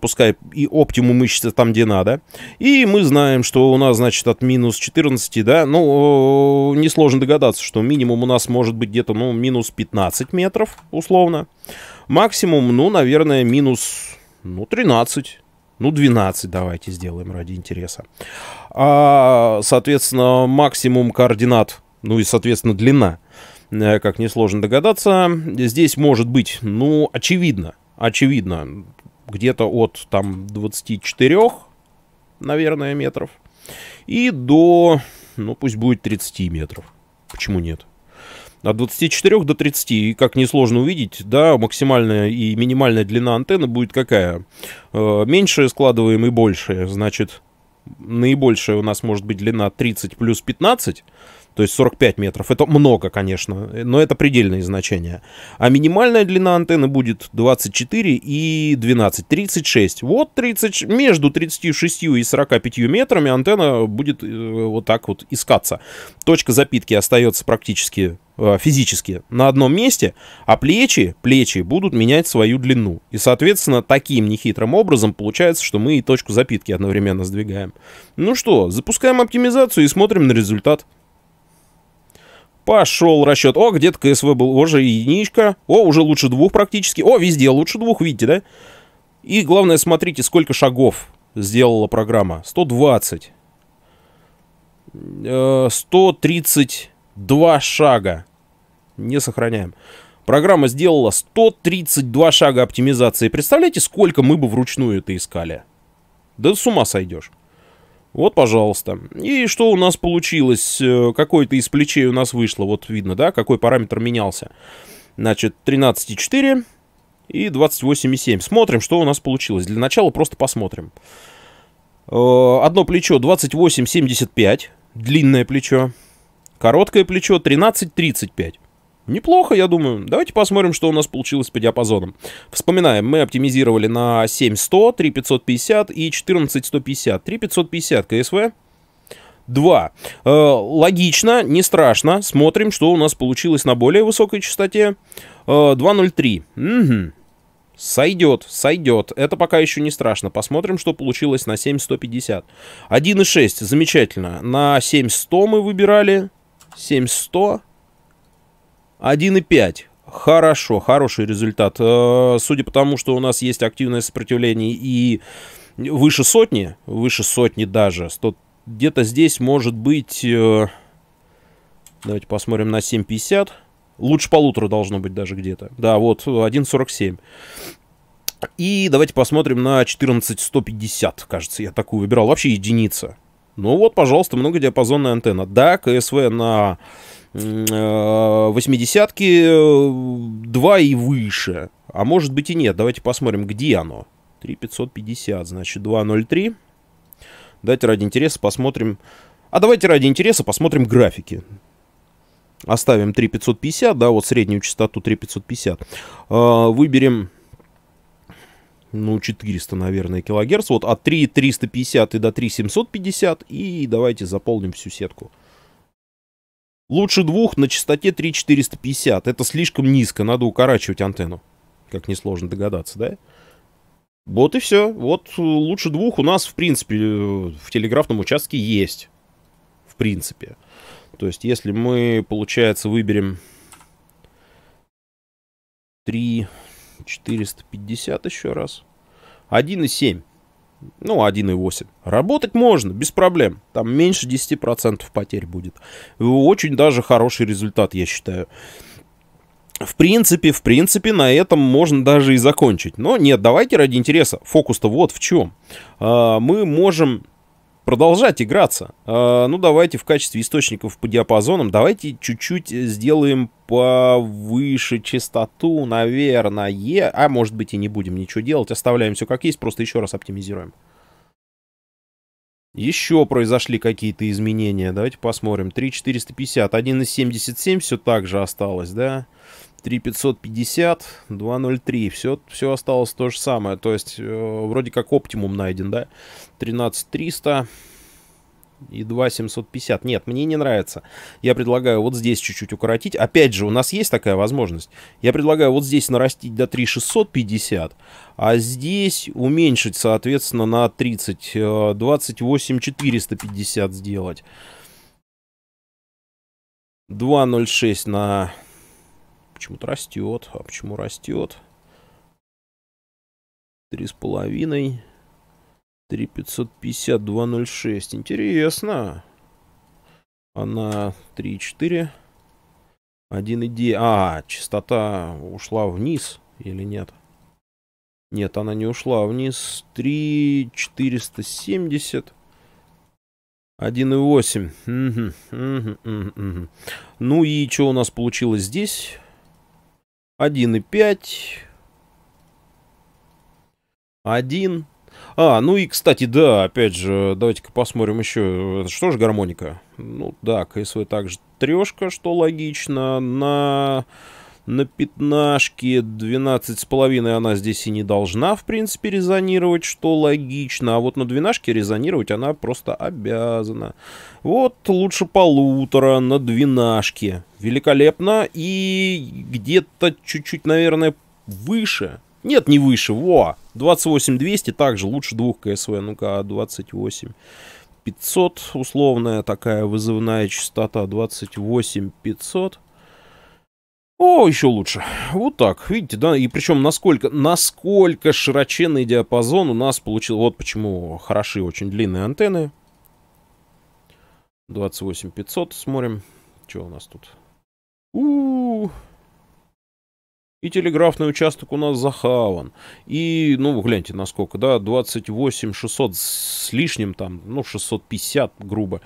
пускай и оптимум ищется там, где надо. И мы знаем, что у нас, значит, от минус 14, да, ну, несложно догадаться, что минимум у нас может быть где-то, ну, минус 15 метров, условно. Максимум, ну, наверное, минус, ну, 13 ну, 12 давайте сделаем ради интереса. А, соответственно, максимум координат, ну и, соответственно, длина, э, как несложно догадаться, здесь может быть, ну, очевидно, очевидно, где-то от там 24, наверное, метров и до, ну, пусть будет 30 метров. Почему нет? от 24 до 30. И, как несложно увидеть, да, максимальная и минимальная длина антенны будет какая? Э, Меньшая складываем и большая. Значит, наибольшая у нас может быть длина 30 плюс 15, то есть 45 метров. Это много, конечно, но это предельные значения. А минимальная длина антенны будет 24 и 12, 36. Вот 30, между 36 и 45 метрами антенна будет э, вот так вот искаться. Точка запитки остается практически Э, физически на одном месте, а плечи, плечи будут менять свою длину. И, соответственно, таким нехитрым образом получается, что мы и точку запитки одновременно сдвигаем. Ну что, запускаем оптимизацию и смотрим на результат. Пошел расчет. О, где-то КСВ был. О, же единичка. О, уже лучше двух практически. О, везде лучше двух, видите, да? И главное, смотрите, сколько шагов сделала программа. 120. 132 э, шага не сохраняем. Программа сделала 132 шага оптимизации. Представляете, сколько мы бы вручную это искали? Да с ума сойдешь. Вот, пожалуйста. И что у нас получилось? Э, какое то из плечей у нас вышло. Вот видно, да, какой параметр менялся. Значит, 13,4 и 28,7. Смотрим, что у нас получилось. Для начала просто посмотрим. Э, одно плечо 28,75. Длинное плечо. Короткое плечо 13,35. Неплохо, я думаю. Давайте посмотрим, что у нас получилось по диапазонам. Вспоминаем, мы оптимизировали на 7100, 3550 и 14150. 3550 КСВ. 2. Э, логично, не страшно. Смотрим, что у нас получилось на более высокой частоте. Э, 203. Угу. Сойдет, сойдет. Это пока еще не страшно. Посмотрим, что получилось на 7150. 1.6, замечательно. На 7100 мы выбирали. 7100. 1,5. Хорошо, хороший результат. Э, судя по тому, что у нас есть активное сопротивление и выше сотни, выше сотни даже, что где-то здесь может быть... Э, давайте посмотрим на 7,50. Лучше полутора должно быть даже где-то. Да, вот, 1,47. И давайте посмотрим на 14150, кажется, я такую выбирал. Вообще единица. Ну вот, пожалуйста, многодиапазонная антенна. Да, КСВ на Э, восьмидесятки 2 э, и выше. А может быть и нет. Давайте посмотрим, где оно. 3550, значит, 203. Давайте ради интереса посмотрим... А давайте ради интереса посмотрим графики. Оставим 3550, да, вот среднюю частоту 3550. Э, выберем ну, 400, наверное, килогерц. Вот от 3,350 и до 3,750. И давайте заполним всю сетку. Лучше двух на частоте 3450. Это слишком низко, надо укорачивать антенну. Как несложно догадаться, да? Вот и все. Вот э, лучше двух у нас, в принципе, э, в телеграфном участке есть. В принципе. То есть, если мы, получается, выберем 3 450 еще раз. 1,7 ну, 1,8. Работать можно, без проблем. Там меньше 10% потерь будет. Очень даже хороший результат, я считаю. В принципе, в принципе, на этом можно даже и закончить. Но нет, давайте ради интереса. Фокус-то вот в чем. А, мы можем продолжать играться. А, ну, давайте в качестве источников по диапазонам, давайте чуть-чуть э, сделаем повыше частоту, наверное, а может быть и не будем ничего делать, оставляем все как есть, просто еще раз оптимизируем. Еще произошли какие-то изменения, давайте посмотрим. 3450, 1.77 все так же осталось, да? Да. 3550, 203, все, все осталось то же самое, то есть э, вроде как оптимум найден, да, 13300 и 2750. Нет, мне не нравится. Я предлагаю вот здесь чуть-чуть укоротить. Опять же, у нас есть такая возможность. Я предлагаю вот здесь нарастить до 3650, а здесь уменьшить, соответственно, на 30, э, 28450 сделать. 206 на Почему-то растет. А почему растет? Три с половиной. Три пятьсот пятьдесят, два ноль шесть. Интересно. Она три четыре. Один иди. А, частота ушла вниз или нет? Нет, она не ушла вниз. 3 470. 1,8. Угу, угу, угу, Ну и что у нас получилось здесь? 1,5. 1. А, ну и, кстати, да, опять же, давайте-ка посмотрим еще. Что же гармоника? Ну да, КСВ также трешка, что логично. На на пятнашке, с половиной она здесь и не должна, в принципе, резонировать, что логично, а вот на двенашке резонировать она просто обязана. Вот лучше полутора на двенашке. Великолепно и где-то чуть-чуть, наверное, выше. Нет, не выше, во, 28200 также лучше двух КСВ, ну-ка, 28. 500 условная такая вызывная частота 28 500 о, еще лучше. Вот так, видите, да, и причем насколько, насколько широченный диапазон у нас получил. Вот почему хороши очень длинные антенны. 28500 смотрим. Что у нас тут? У, -у, у И телеграфный участок у нас захаван. И, ну, вы гляньте, насколько, да, 28600 с лишним там, ну, 650, грубо.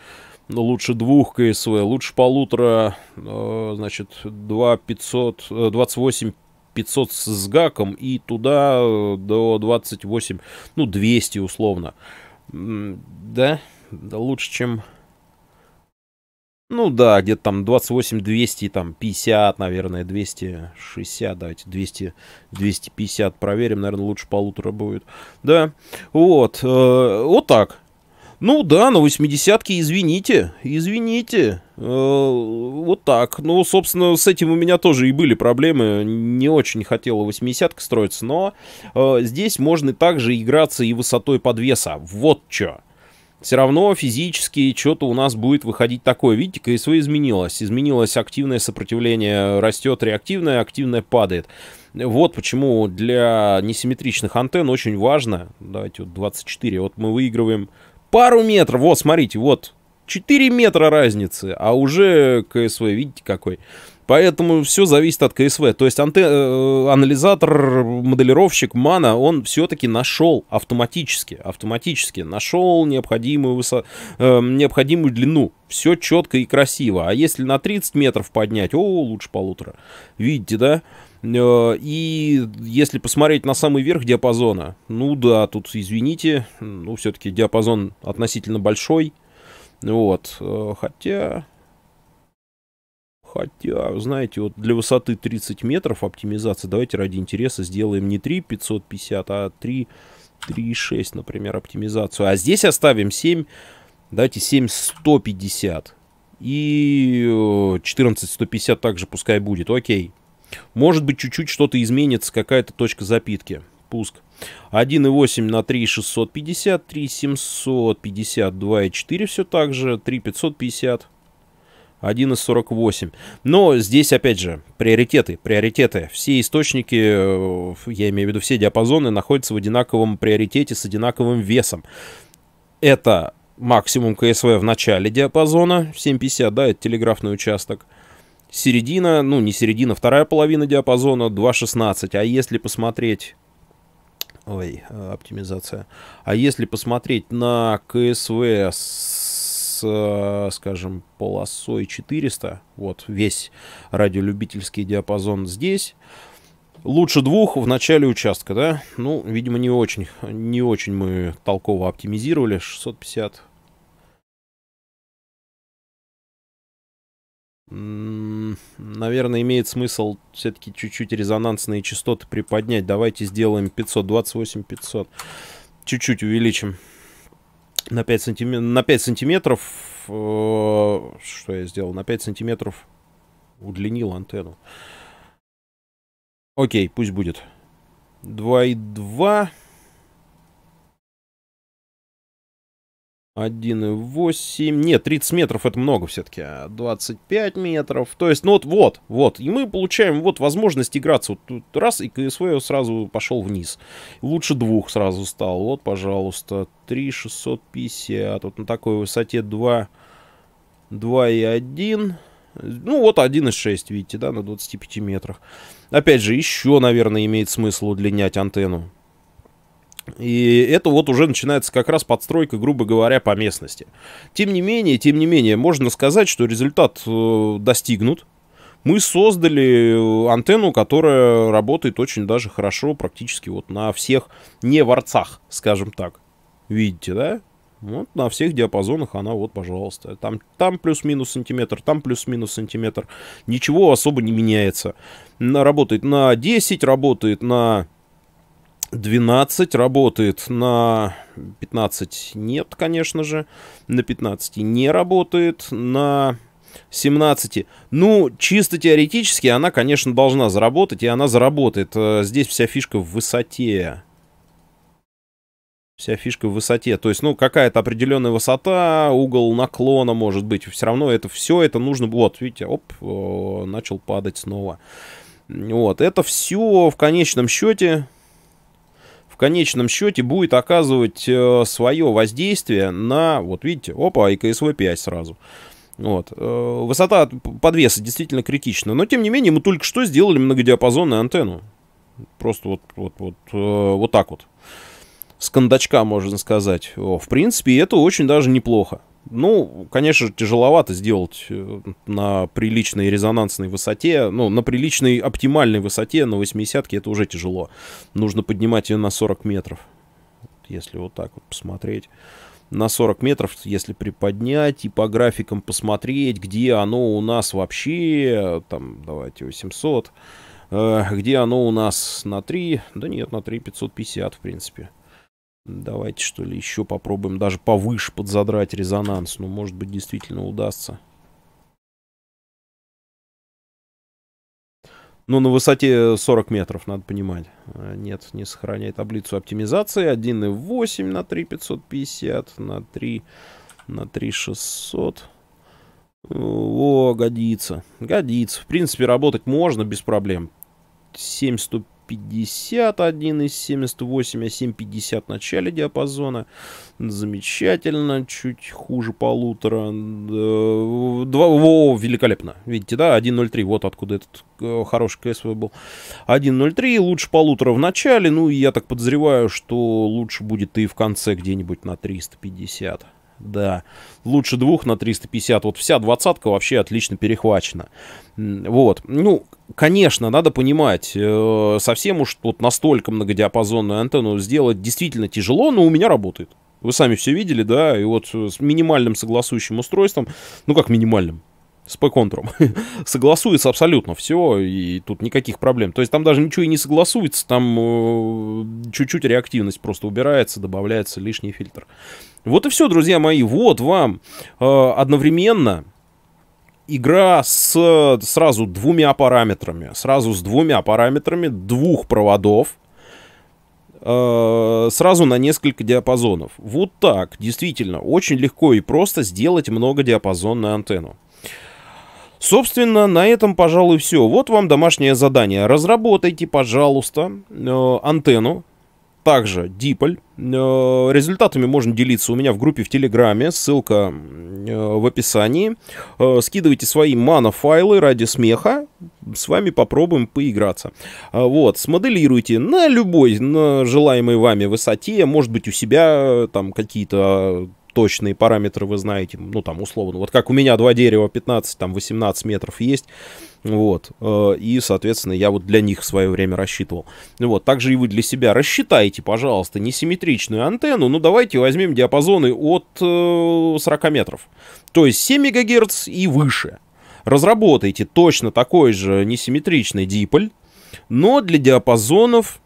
Ну, лучше двух КСВ, лучше полутора, э, значит, 2 500, 28 500 с гаком и туда э, до 28, ну, 200 условно. Да, да лучше, чем... Ну да, где-то там 28, 200, там 50, наверное, 260, давайте 200, 250 проверим, наверное, лучше полутора будет. Да, вот, э, вот так. Ну да, на 80-ке, извините, извините. Э вот так. Ну, собственно, с этим у меня тоже и были проблемы. Не очень хотела 80-ка строиться, но э здесь можно также играться и высотой подвеса. Вот чё. Все равно физически что-то у нас будет выходить такое. Видите, КСВ изменилось. Изменилось активное сопротивление, растет реактивное, активное падает. Вот почему для несимметричных антенн очень важно, давайте вот 24, вот мы выигрываем пару метров, вот, смотрите, вот, 4 метра разницы, а уже КСВ, видите, какой. Поэтому все зависит от КСВ. То есть анте... Э, анализатор, моделировщик мана, он все-таки нашел автоматически, автоматически нашел необходимую, высо... э, необходимую длину. Все четко и красиво. А если на 30 метров поднять, о, лучше полутора. Видите, да? Э, и если посмотреть на самый верх диапазона, ну да, тут извините, ну все-таки диапазон относительно большой. Вот, э, хотя... Хотя, знаете, вот для высоты 30 метров оптимизация, давайте ради интереса сделаем не 550, а 3, 3,6, например, оптимизацию. А здесь оставим 7, давайте 7150. И 14150 э, также пускай будет, окей. Может быть, чуть-чуть что-то изменится, какая-то точка запитки. Пуск. 1,8 на 3 650, 3 750, 2,4 все так же, 3 550. 1 из 48. Но здесь, опять же, приоритеты, приоритеты. Все источники, э, я имею в виду все диапазоны, находятся в одинаковом приоритете с одинаковым весом. Это максимум КСВ в начале диапазона, 7,50, да, это телеграфный участок середина, ну не середина, вторая половина диапазона 2.16. А если посмотреть... Ой, э, оптимизация. А если посмотреть на КСВ с, э, скажем, полосой 400, вот весь радиолюбительский диапазон здесь, лучше двух в начале участка, да? Ну, видимо, не очень, не очень мы толково оптимизировали. 650 наверное, имеет смысл все-таки чуть-чуть резонансные частоты приподнять. Давайте сделаем 528 500. Чуть-чуть увеличим на 5, сантим... на 5 сантиметров. Э, что я сделал? На 5 сантиметров удлинил антенну. Окей, пусть будет. 2,2. 1,8. Нет, 30 метров это много все-таки. 25 метров. То есть, ну вот, вот, вот. И мы получаем вот возможность играться. Вот тут раз, и КСВ сразу пошел вниз. Лучше двух сразу стал. Вот, пожалуйста, 3,650. Вот на такой высоте 2, 2,1. Ну вот 1,6, видите, да, на 25 метрах. Опять же, еще, наверное, имеет смысл удлинять антенну. И это вот уже начинается как раз подстройка, грубо говоря, по местности. Тем не менее, тем не менее, можно сказать, что результат э, достигнут. Мы создали э, антенну, которая работает очень даже хорошо практически вот на всех не ворцах, скажем так. Видите, да? Вот на всех диапазонах она вот, пожалуйста. Там, там плюс-минус сантиметр, там плюс-минус сантиметр. Ничего особо не меняется. Она работает на 10, работает на 12 работает на 15 нет, конечно же. На 15 не работает. На 17. Ну, чисто теоретически она, конечно, должна заработать, и она заработает. Э, здесь вся фишка в высоте. Вся фишка в высоте. То есть, ну, какая-то определенная высота, угол наклона может быть. Все равно это все, это нужно... Вот, видите, оп, начал падать снова. Вот, это все в конечном счете конечном счете будет оказывать э, свое воздействие на, вот видите, опа, и КСВ-5 сразу. Вот. Э, высота подвеса действительно критична, но тем не менее мы только что сделали многодиапазонную антенну. Просто вот, вот, вот, э, вот так вот. С кондачка, можно сказать. В принципе, это очень даже неплохо. Ну, конечно, тяжеловато сделать э, на приличной резонансной высоте. Ну, на приличной оптимальной высоте на 80 это уже тяжело. Нужно поднимать ее на 40 метров. Если вот так вот посмотреть. На 40 метров, если приподнять и по графикам посмотреть, где оно у нас вообще, там, давайте 800, э, где оно у нас на 3, да нет, на 3 550, в принципе. Давайте, что ли, еще попробуем даже повыше подзадрать резонанс. Ну, может быть, действительно удастся. Но ну, на высоте 40 э, метров, надо понимать. Э, нет, не сохраняй таблицу оптимизации. 1,8 на 3,550, на 3, на 3,600. О, годится. Годится. В принципе, работать можно без проблем. 7 ступ... 7,50, 1,78, а 7,50 в начале диапазона. Замечательно, чуть хуже полутора. Э, два, о, великолепно. Видите, да, 1,03, вот откуда этот э, хороший КСВ был. 1.03, лучше полутора в начале. Ну, я так подозреваю, что лучше будет и в конце где-нибудь на 350 да. Лучше двух на 350. Вот вся двадцатка вообще отлично перехвачена. Вот. Ну, конечно, надо понимать, э, совсем уж вот настолько многодиапазонную антенну сделать действительно тяжело, но у меня работает. Вы сами все видели, да, и вот с минимальным согласующим устройством, ну как минимальным, с P-контуром. *laughs* согласуется абсолютно все, и тут никаких проблем. То есть там даже ничего и не согласуется, там э, чуть-чуть реактивность просто убирается, добавляется лишний фильтр. Вот и все, друзья мои. Вот вам э, одновременно игра с сразу двумя параметрами. Сразу с двумя параметрами двух проводов. Э, сразу на несколько диапазонов. Вот так, действительно, очень легко и просто сделать многодиапазонную антенну. Собственно, на этом, пожалуй, все. Вот вам домашнее задание. Разработайте, пожалуйста, э, антенну также Диполь. Э, результатами можно делиться у меня в группе в Телеграме, ссылка э, в описании. Э, скидывайте свои файлы ради смеха, с вами попробуем поиграться. Вот, смоделируйте на любой на желаемой вами высоте, может быть у себя там какие-то точные параметры вы знаете, ну там условно, вот как у меня два дерева 15, там 18 метров есть, вот. Э, и, соответственно, я вот для них в свое время рассчитывал. Вот. Также и вы для себя рассчитайте, пожалуйста, несимметричную антенну. Ну, давайте возьмем диапазоны от э, 40 метров. То есть 7 МГц и выше. Разработайте точно такой же несимметричный диполь, но для диапазонов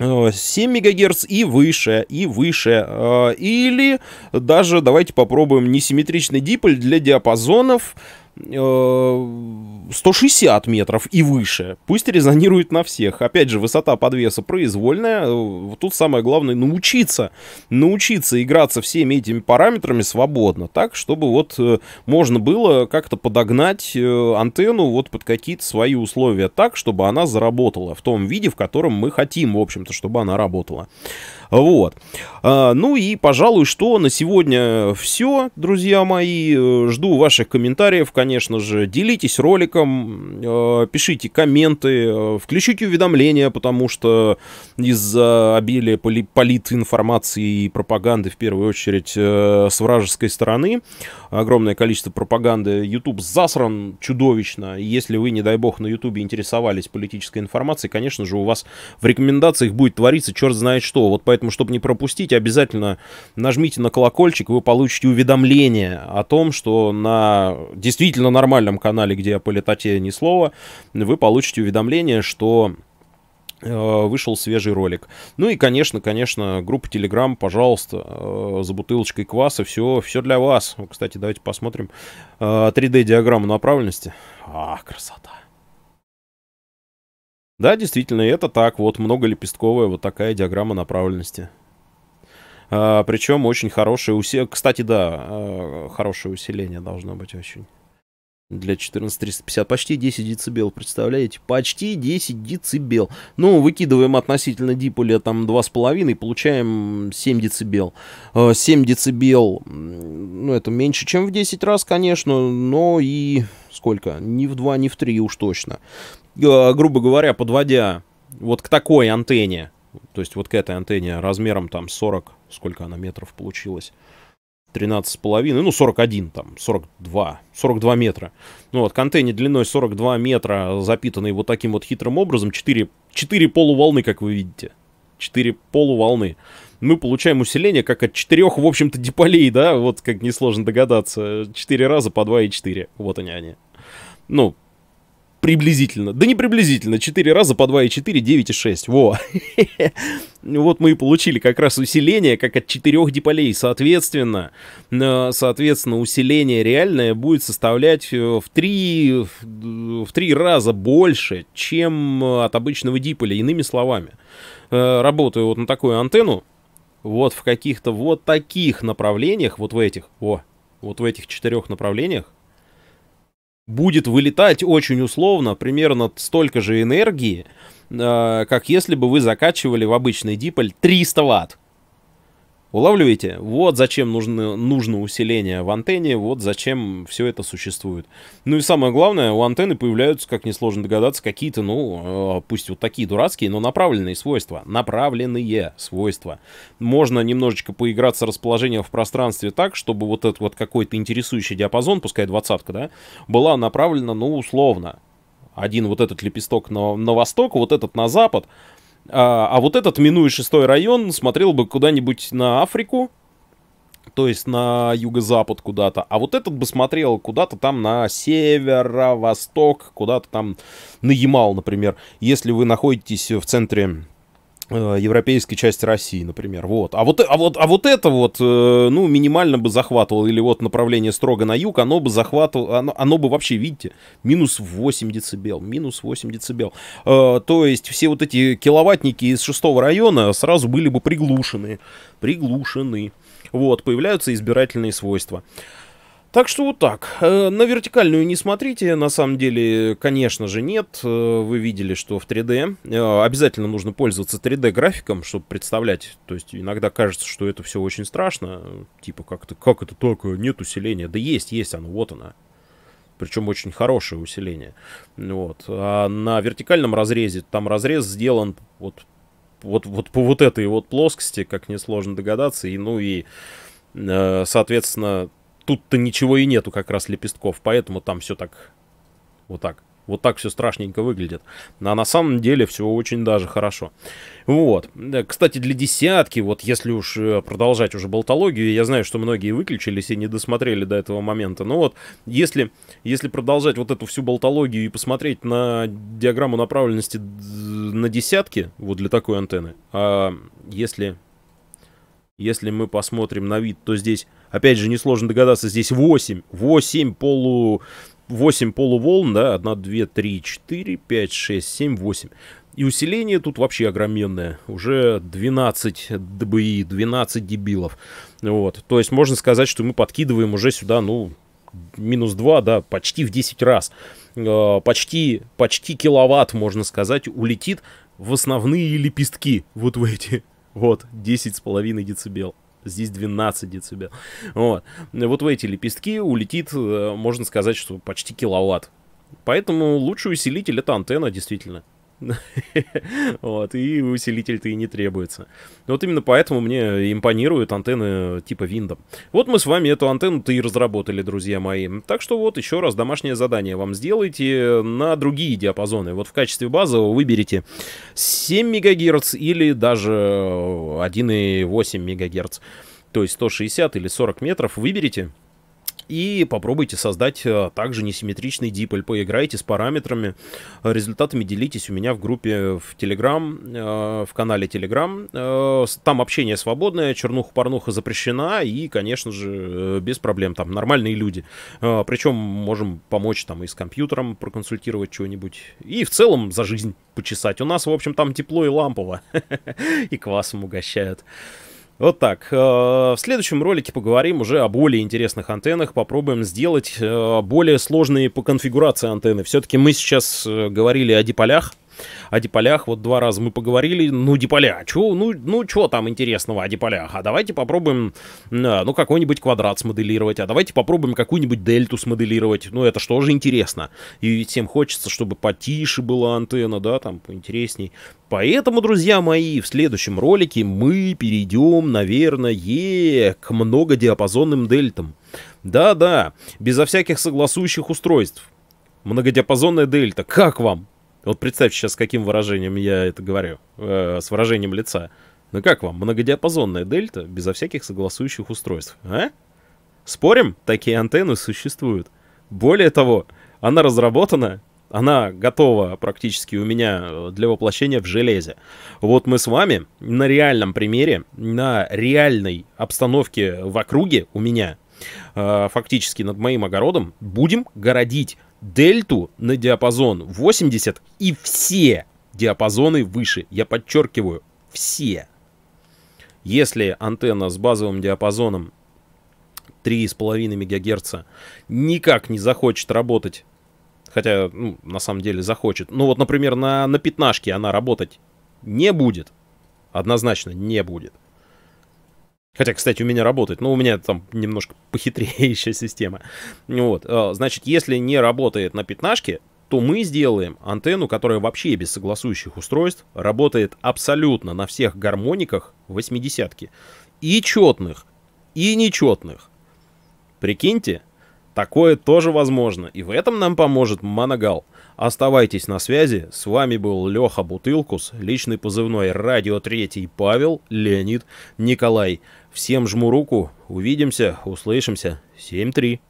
7 э, МГц и выше, и выше. Э, или даже давайте попробуем несимметричный диполь для диапазонов 160 э, метров и выше. Пусть резонирует на всех. Опять же, высота подвеса произвольная. Э, тут самое главное научиться. Научиться играться всеми этими параметрами свободно. Так, чтобы вот э, можно было как-то подогнать антенну вот под какие-то свои условия. Так, чтобы она заработала в том виде, в котором мы хотим, в общем-то, чтобы она работала. Вот. А, ну и, пожалуй, что на сегодня все, друзья мои. Э, жду ваших комментариев, конечно же. Делитесь роликом, э, пишите комменты, э, включите уведомления, потому что из-за обилия поли политинформации и пропаганды, в первую очередь, с вражеской стороны, огромное количество пропаганды. YouTube засран чудовищно. если вы, не дай бог, на YouTube интересовались политической информацией, конечно же, у вас в рекомендациях будет твориться черт знает что. Вот поэтому, чтобы не пропустить, обязательно нажмите на колокольчик, вы получите уведомление о том, что на действительно нормальном канале, где о политоте ни слова, вы получите уведомление, что Э, вышел свежий ролик. Ну и, конечно, конечно, группа Telegram, пожалуйста, э, за бутылочкой кваса, все, все для вас. Ну, кстати, давайте посмотрим 3D-диаграмму э, направленности. А, красота. Да, действительно, это так. Вот многолепестковая вот такая диаграмма направленности. А, причем очень хорошее усиление. Кстати, да, хорошее усиление должно быть очень для 14350. Почти 10 децибел, представляете? Почти 10 децибел. Ну, выкидываем относительно диполя там 2,5, получаем 7 децибел. 7 э, децибел, ну, это меньше, чем в 10 раз, конечно, но и сколько? Ни в 2, ни в 3 уж точно. Э, грубо говоря, подводя вот к такой антенне, то есть вот к этой антенне размером там 40, сколько она метров получилось? 13,5, ну 41 там, 42, 42 метра. Ну вот, контейнер длиной 42 метра, запитанный вот таким вот хитрым образом, 4, 4 полуволны, как вы видите. 4 полуволны. Мы получаем усиление как от 4, в общем-то, диполей, да, вот как несложно догадаться. 4 раза по 2 и 4, вот они они. Ну, Приблизительно. Да не приблизительно. 4 раза по 2,4, 9,6. Во. *laughs* вот мы и получили как раз усиление, как от четырех диполей. Соответственно, э, соответственно, усиление реальное будет составлять э, в три в три раза больше, чем э, от обычного диполя. Иными словами, работаю вот на такую антенну, вот в каких-то вот таких направлениях, вот в этих, о, вот в этих четырех направлениях, будет вылетать очень условно примерно столько же энергии, э, как если бы вы закачивали в обычный диполь 300 ватт. Улавливаете? Вот зачем нужно, нужно усиление в антенне, вот зачем все это существует. Ну и самое главное, у антенны появляются, как несложно догадаться, какие-то, ну, э, пусть вот такие дурацкие, но направленные свойства. Направленные свойства. Можно немножечко поиграться расположением в пространстве так, чтобы вот этот вот какой-то интересующий диапазон, пускай двадцатка, да, была направлена, ну, условно. Один вот этот лепесток на, на восток, вот этот на запад, а, а вот этот, минуя шестой район, смотрел бы куда-нибудь на Африку, то есть на юго-запад куда-то, а вот этот бы смотрел куда-то там на северо-восток, куда-то там на Ямал, например. Если вы находитесь в центре Э, европейской части России, например, вот. А вот, а вот, а вот это вот, э, ну, минимально бы захватывало, или вот направление строго на юг, оно бы захватывало, оно, оно бы вообще, видите, минус 8 децибел, минус 8 децибел. Э, то есть все вот эти киловаттники из шестого района сразу были бы приглушены, приглушены. Вот, появляются избирательные свойства. Э, так что вот так. Э, на вертикальную не смотрите, на самом деле, конечно же, нет. Э, вы видели, что в 3D э, обязательно нужно пользоваться 3D-графиком, чтобы представлять. То есть иногда кажется, что это все очень страшно. Типа, как, -то, как это так, нет усиления. Да есть, есть оно, вот оно. Причем очень хорошее усиление. Вот. А на вертикальном разрезе, там разрез сделан вот, вот, вот по вот этой вот плоскости, как несложно догадаться. И, ну и, соответственно, тут-то ничего и нету как раз лепестков, поэтому там все так, вот так. Вот так все страшненько выглядит. А на самом деле все очень даже хорошо. Вот. Э, кстати, для десятки, вот если уж э, продолжать уже болтологию, я знаю, что многие выключились и не досмотрели до этого момента, но вот если, если продолжать вот эту всю болтологию и посмотреть на диаграмму направленности на десятки, вот для такой антенны, а если если мы посмотрим на вид, то здесь, опять же, несложно догадаться, здесь 8, 8 полу... 8 полуволн, да, 1, 2, 3, 4, 5, 6, 7, 8. И усиление тут вообще огроменное. Уже 12 ДБИ, 12 дебилов. Вот. То есть можно сказать, что мы подкидываем уже сюда, ну, минус 2, да, почти в 10 раз. Э, почти, почти киловатт, можно сказать, улетит в основные лепестки вот в эти вот, 10,5 децибел. Здесь 12 децибел. Вот. вот в эти лепестки улетит, э, можно сказать, что почти киловатт. Поэтому лучший усилитель это антенна, действительно. *laughs* вот, и усилитель-то и не требуется. Вот именно поэтому мне импонируют антенны типа Виндом. Вот мы с вами эту антенну-то и разработали, друзья мои. Так что вот еще раз домашнее задание вам сделайте на другие диапазоны. Вот в качестве базового выберите 7 МГц или даже 1,8 МГц. То есть 160 или 40 метров выберите и попробуйте создать э, также несимметричный диполь, поиграйте с параметрами, э, результатами делитесь у меня в группе в Telegram, э, в канале Telegram, там общение свободное, чернуха-порнуха запрещена и, конечно же, без проблем, там нормальные люди, причем можем помочь там и с компьютером проконсультировать чего нибудь и в целом за жизнь почесать, у нас, в общем, там тепло и лампово, *laughs* и квасом угощают. Вот так. Э, в следующем ролике поговорим уже о более интересных антеннах. Попробуем сделать э, более сложные по конфигурации антенны. Все-таки мы сейчас э, говорили о диполях, о диполях вот два раза мы поговорили. Ну, диполя, а чё, ну, ну, чё там интересного о диполях? А давайте попробуем, э, ну, какой-нибудь квадрат смоделировать, а давайте попробуем какую-нибудь дельту смоделировать. Ну, это что же интересно. И всем хочется, чтобы потише была антенна, да, там, поинтересней. Поэтому, друзья мои, в следующем ролике мы перейдем, наверное, к многодиапазонным дельтам. Да-да, безо всяких согласующих устройств. Многодиапазонная дельта, как вам? Вот представьте сейчас, каким выражением я это говорю, э, с выражением лица. Ну как вам, многодиапазонная дельта безо всяких согласующих устройств, а? Спорим, такие антенны существуют. Более того, она разработана, она готова практически у меня для воплощения в железе. Вот мы с вами на реальном примере, на реальной обстановке в округе у меня, э, фактически над моим огородом, будем городить дельту на диапазон 80 и все диапазоны выше. Я подчеркиваю, все. Если антенна с базовым диапазоном 3,5 МГц никак не захочет работать, хотя, ну, на самом деле захочет, ну вот, например, на, на пятнашке она работать не будет, однозначно не будет – Хотя, кстати, у меня работает, но у меня там немножко похитрее *laughs* еще система. Вот, э, значит, если не работает на пятнашке, то мы сделаем антенну, которая вообще без согласующих устройств работает абсолютно на всех гармониках восьмидесятки. И четных, и нечетных. Прикиньте, такое тоже возможно. И в этом нам поможет моногал. Оставайтесь на связи. С вами был Леха Бутылкус, личный позывной Радио Третий Павел, Леонид, Николай. Всем жму руку. Увидимся, услышимся. 7-3.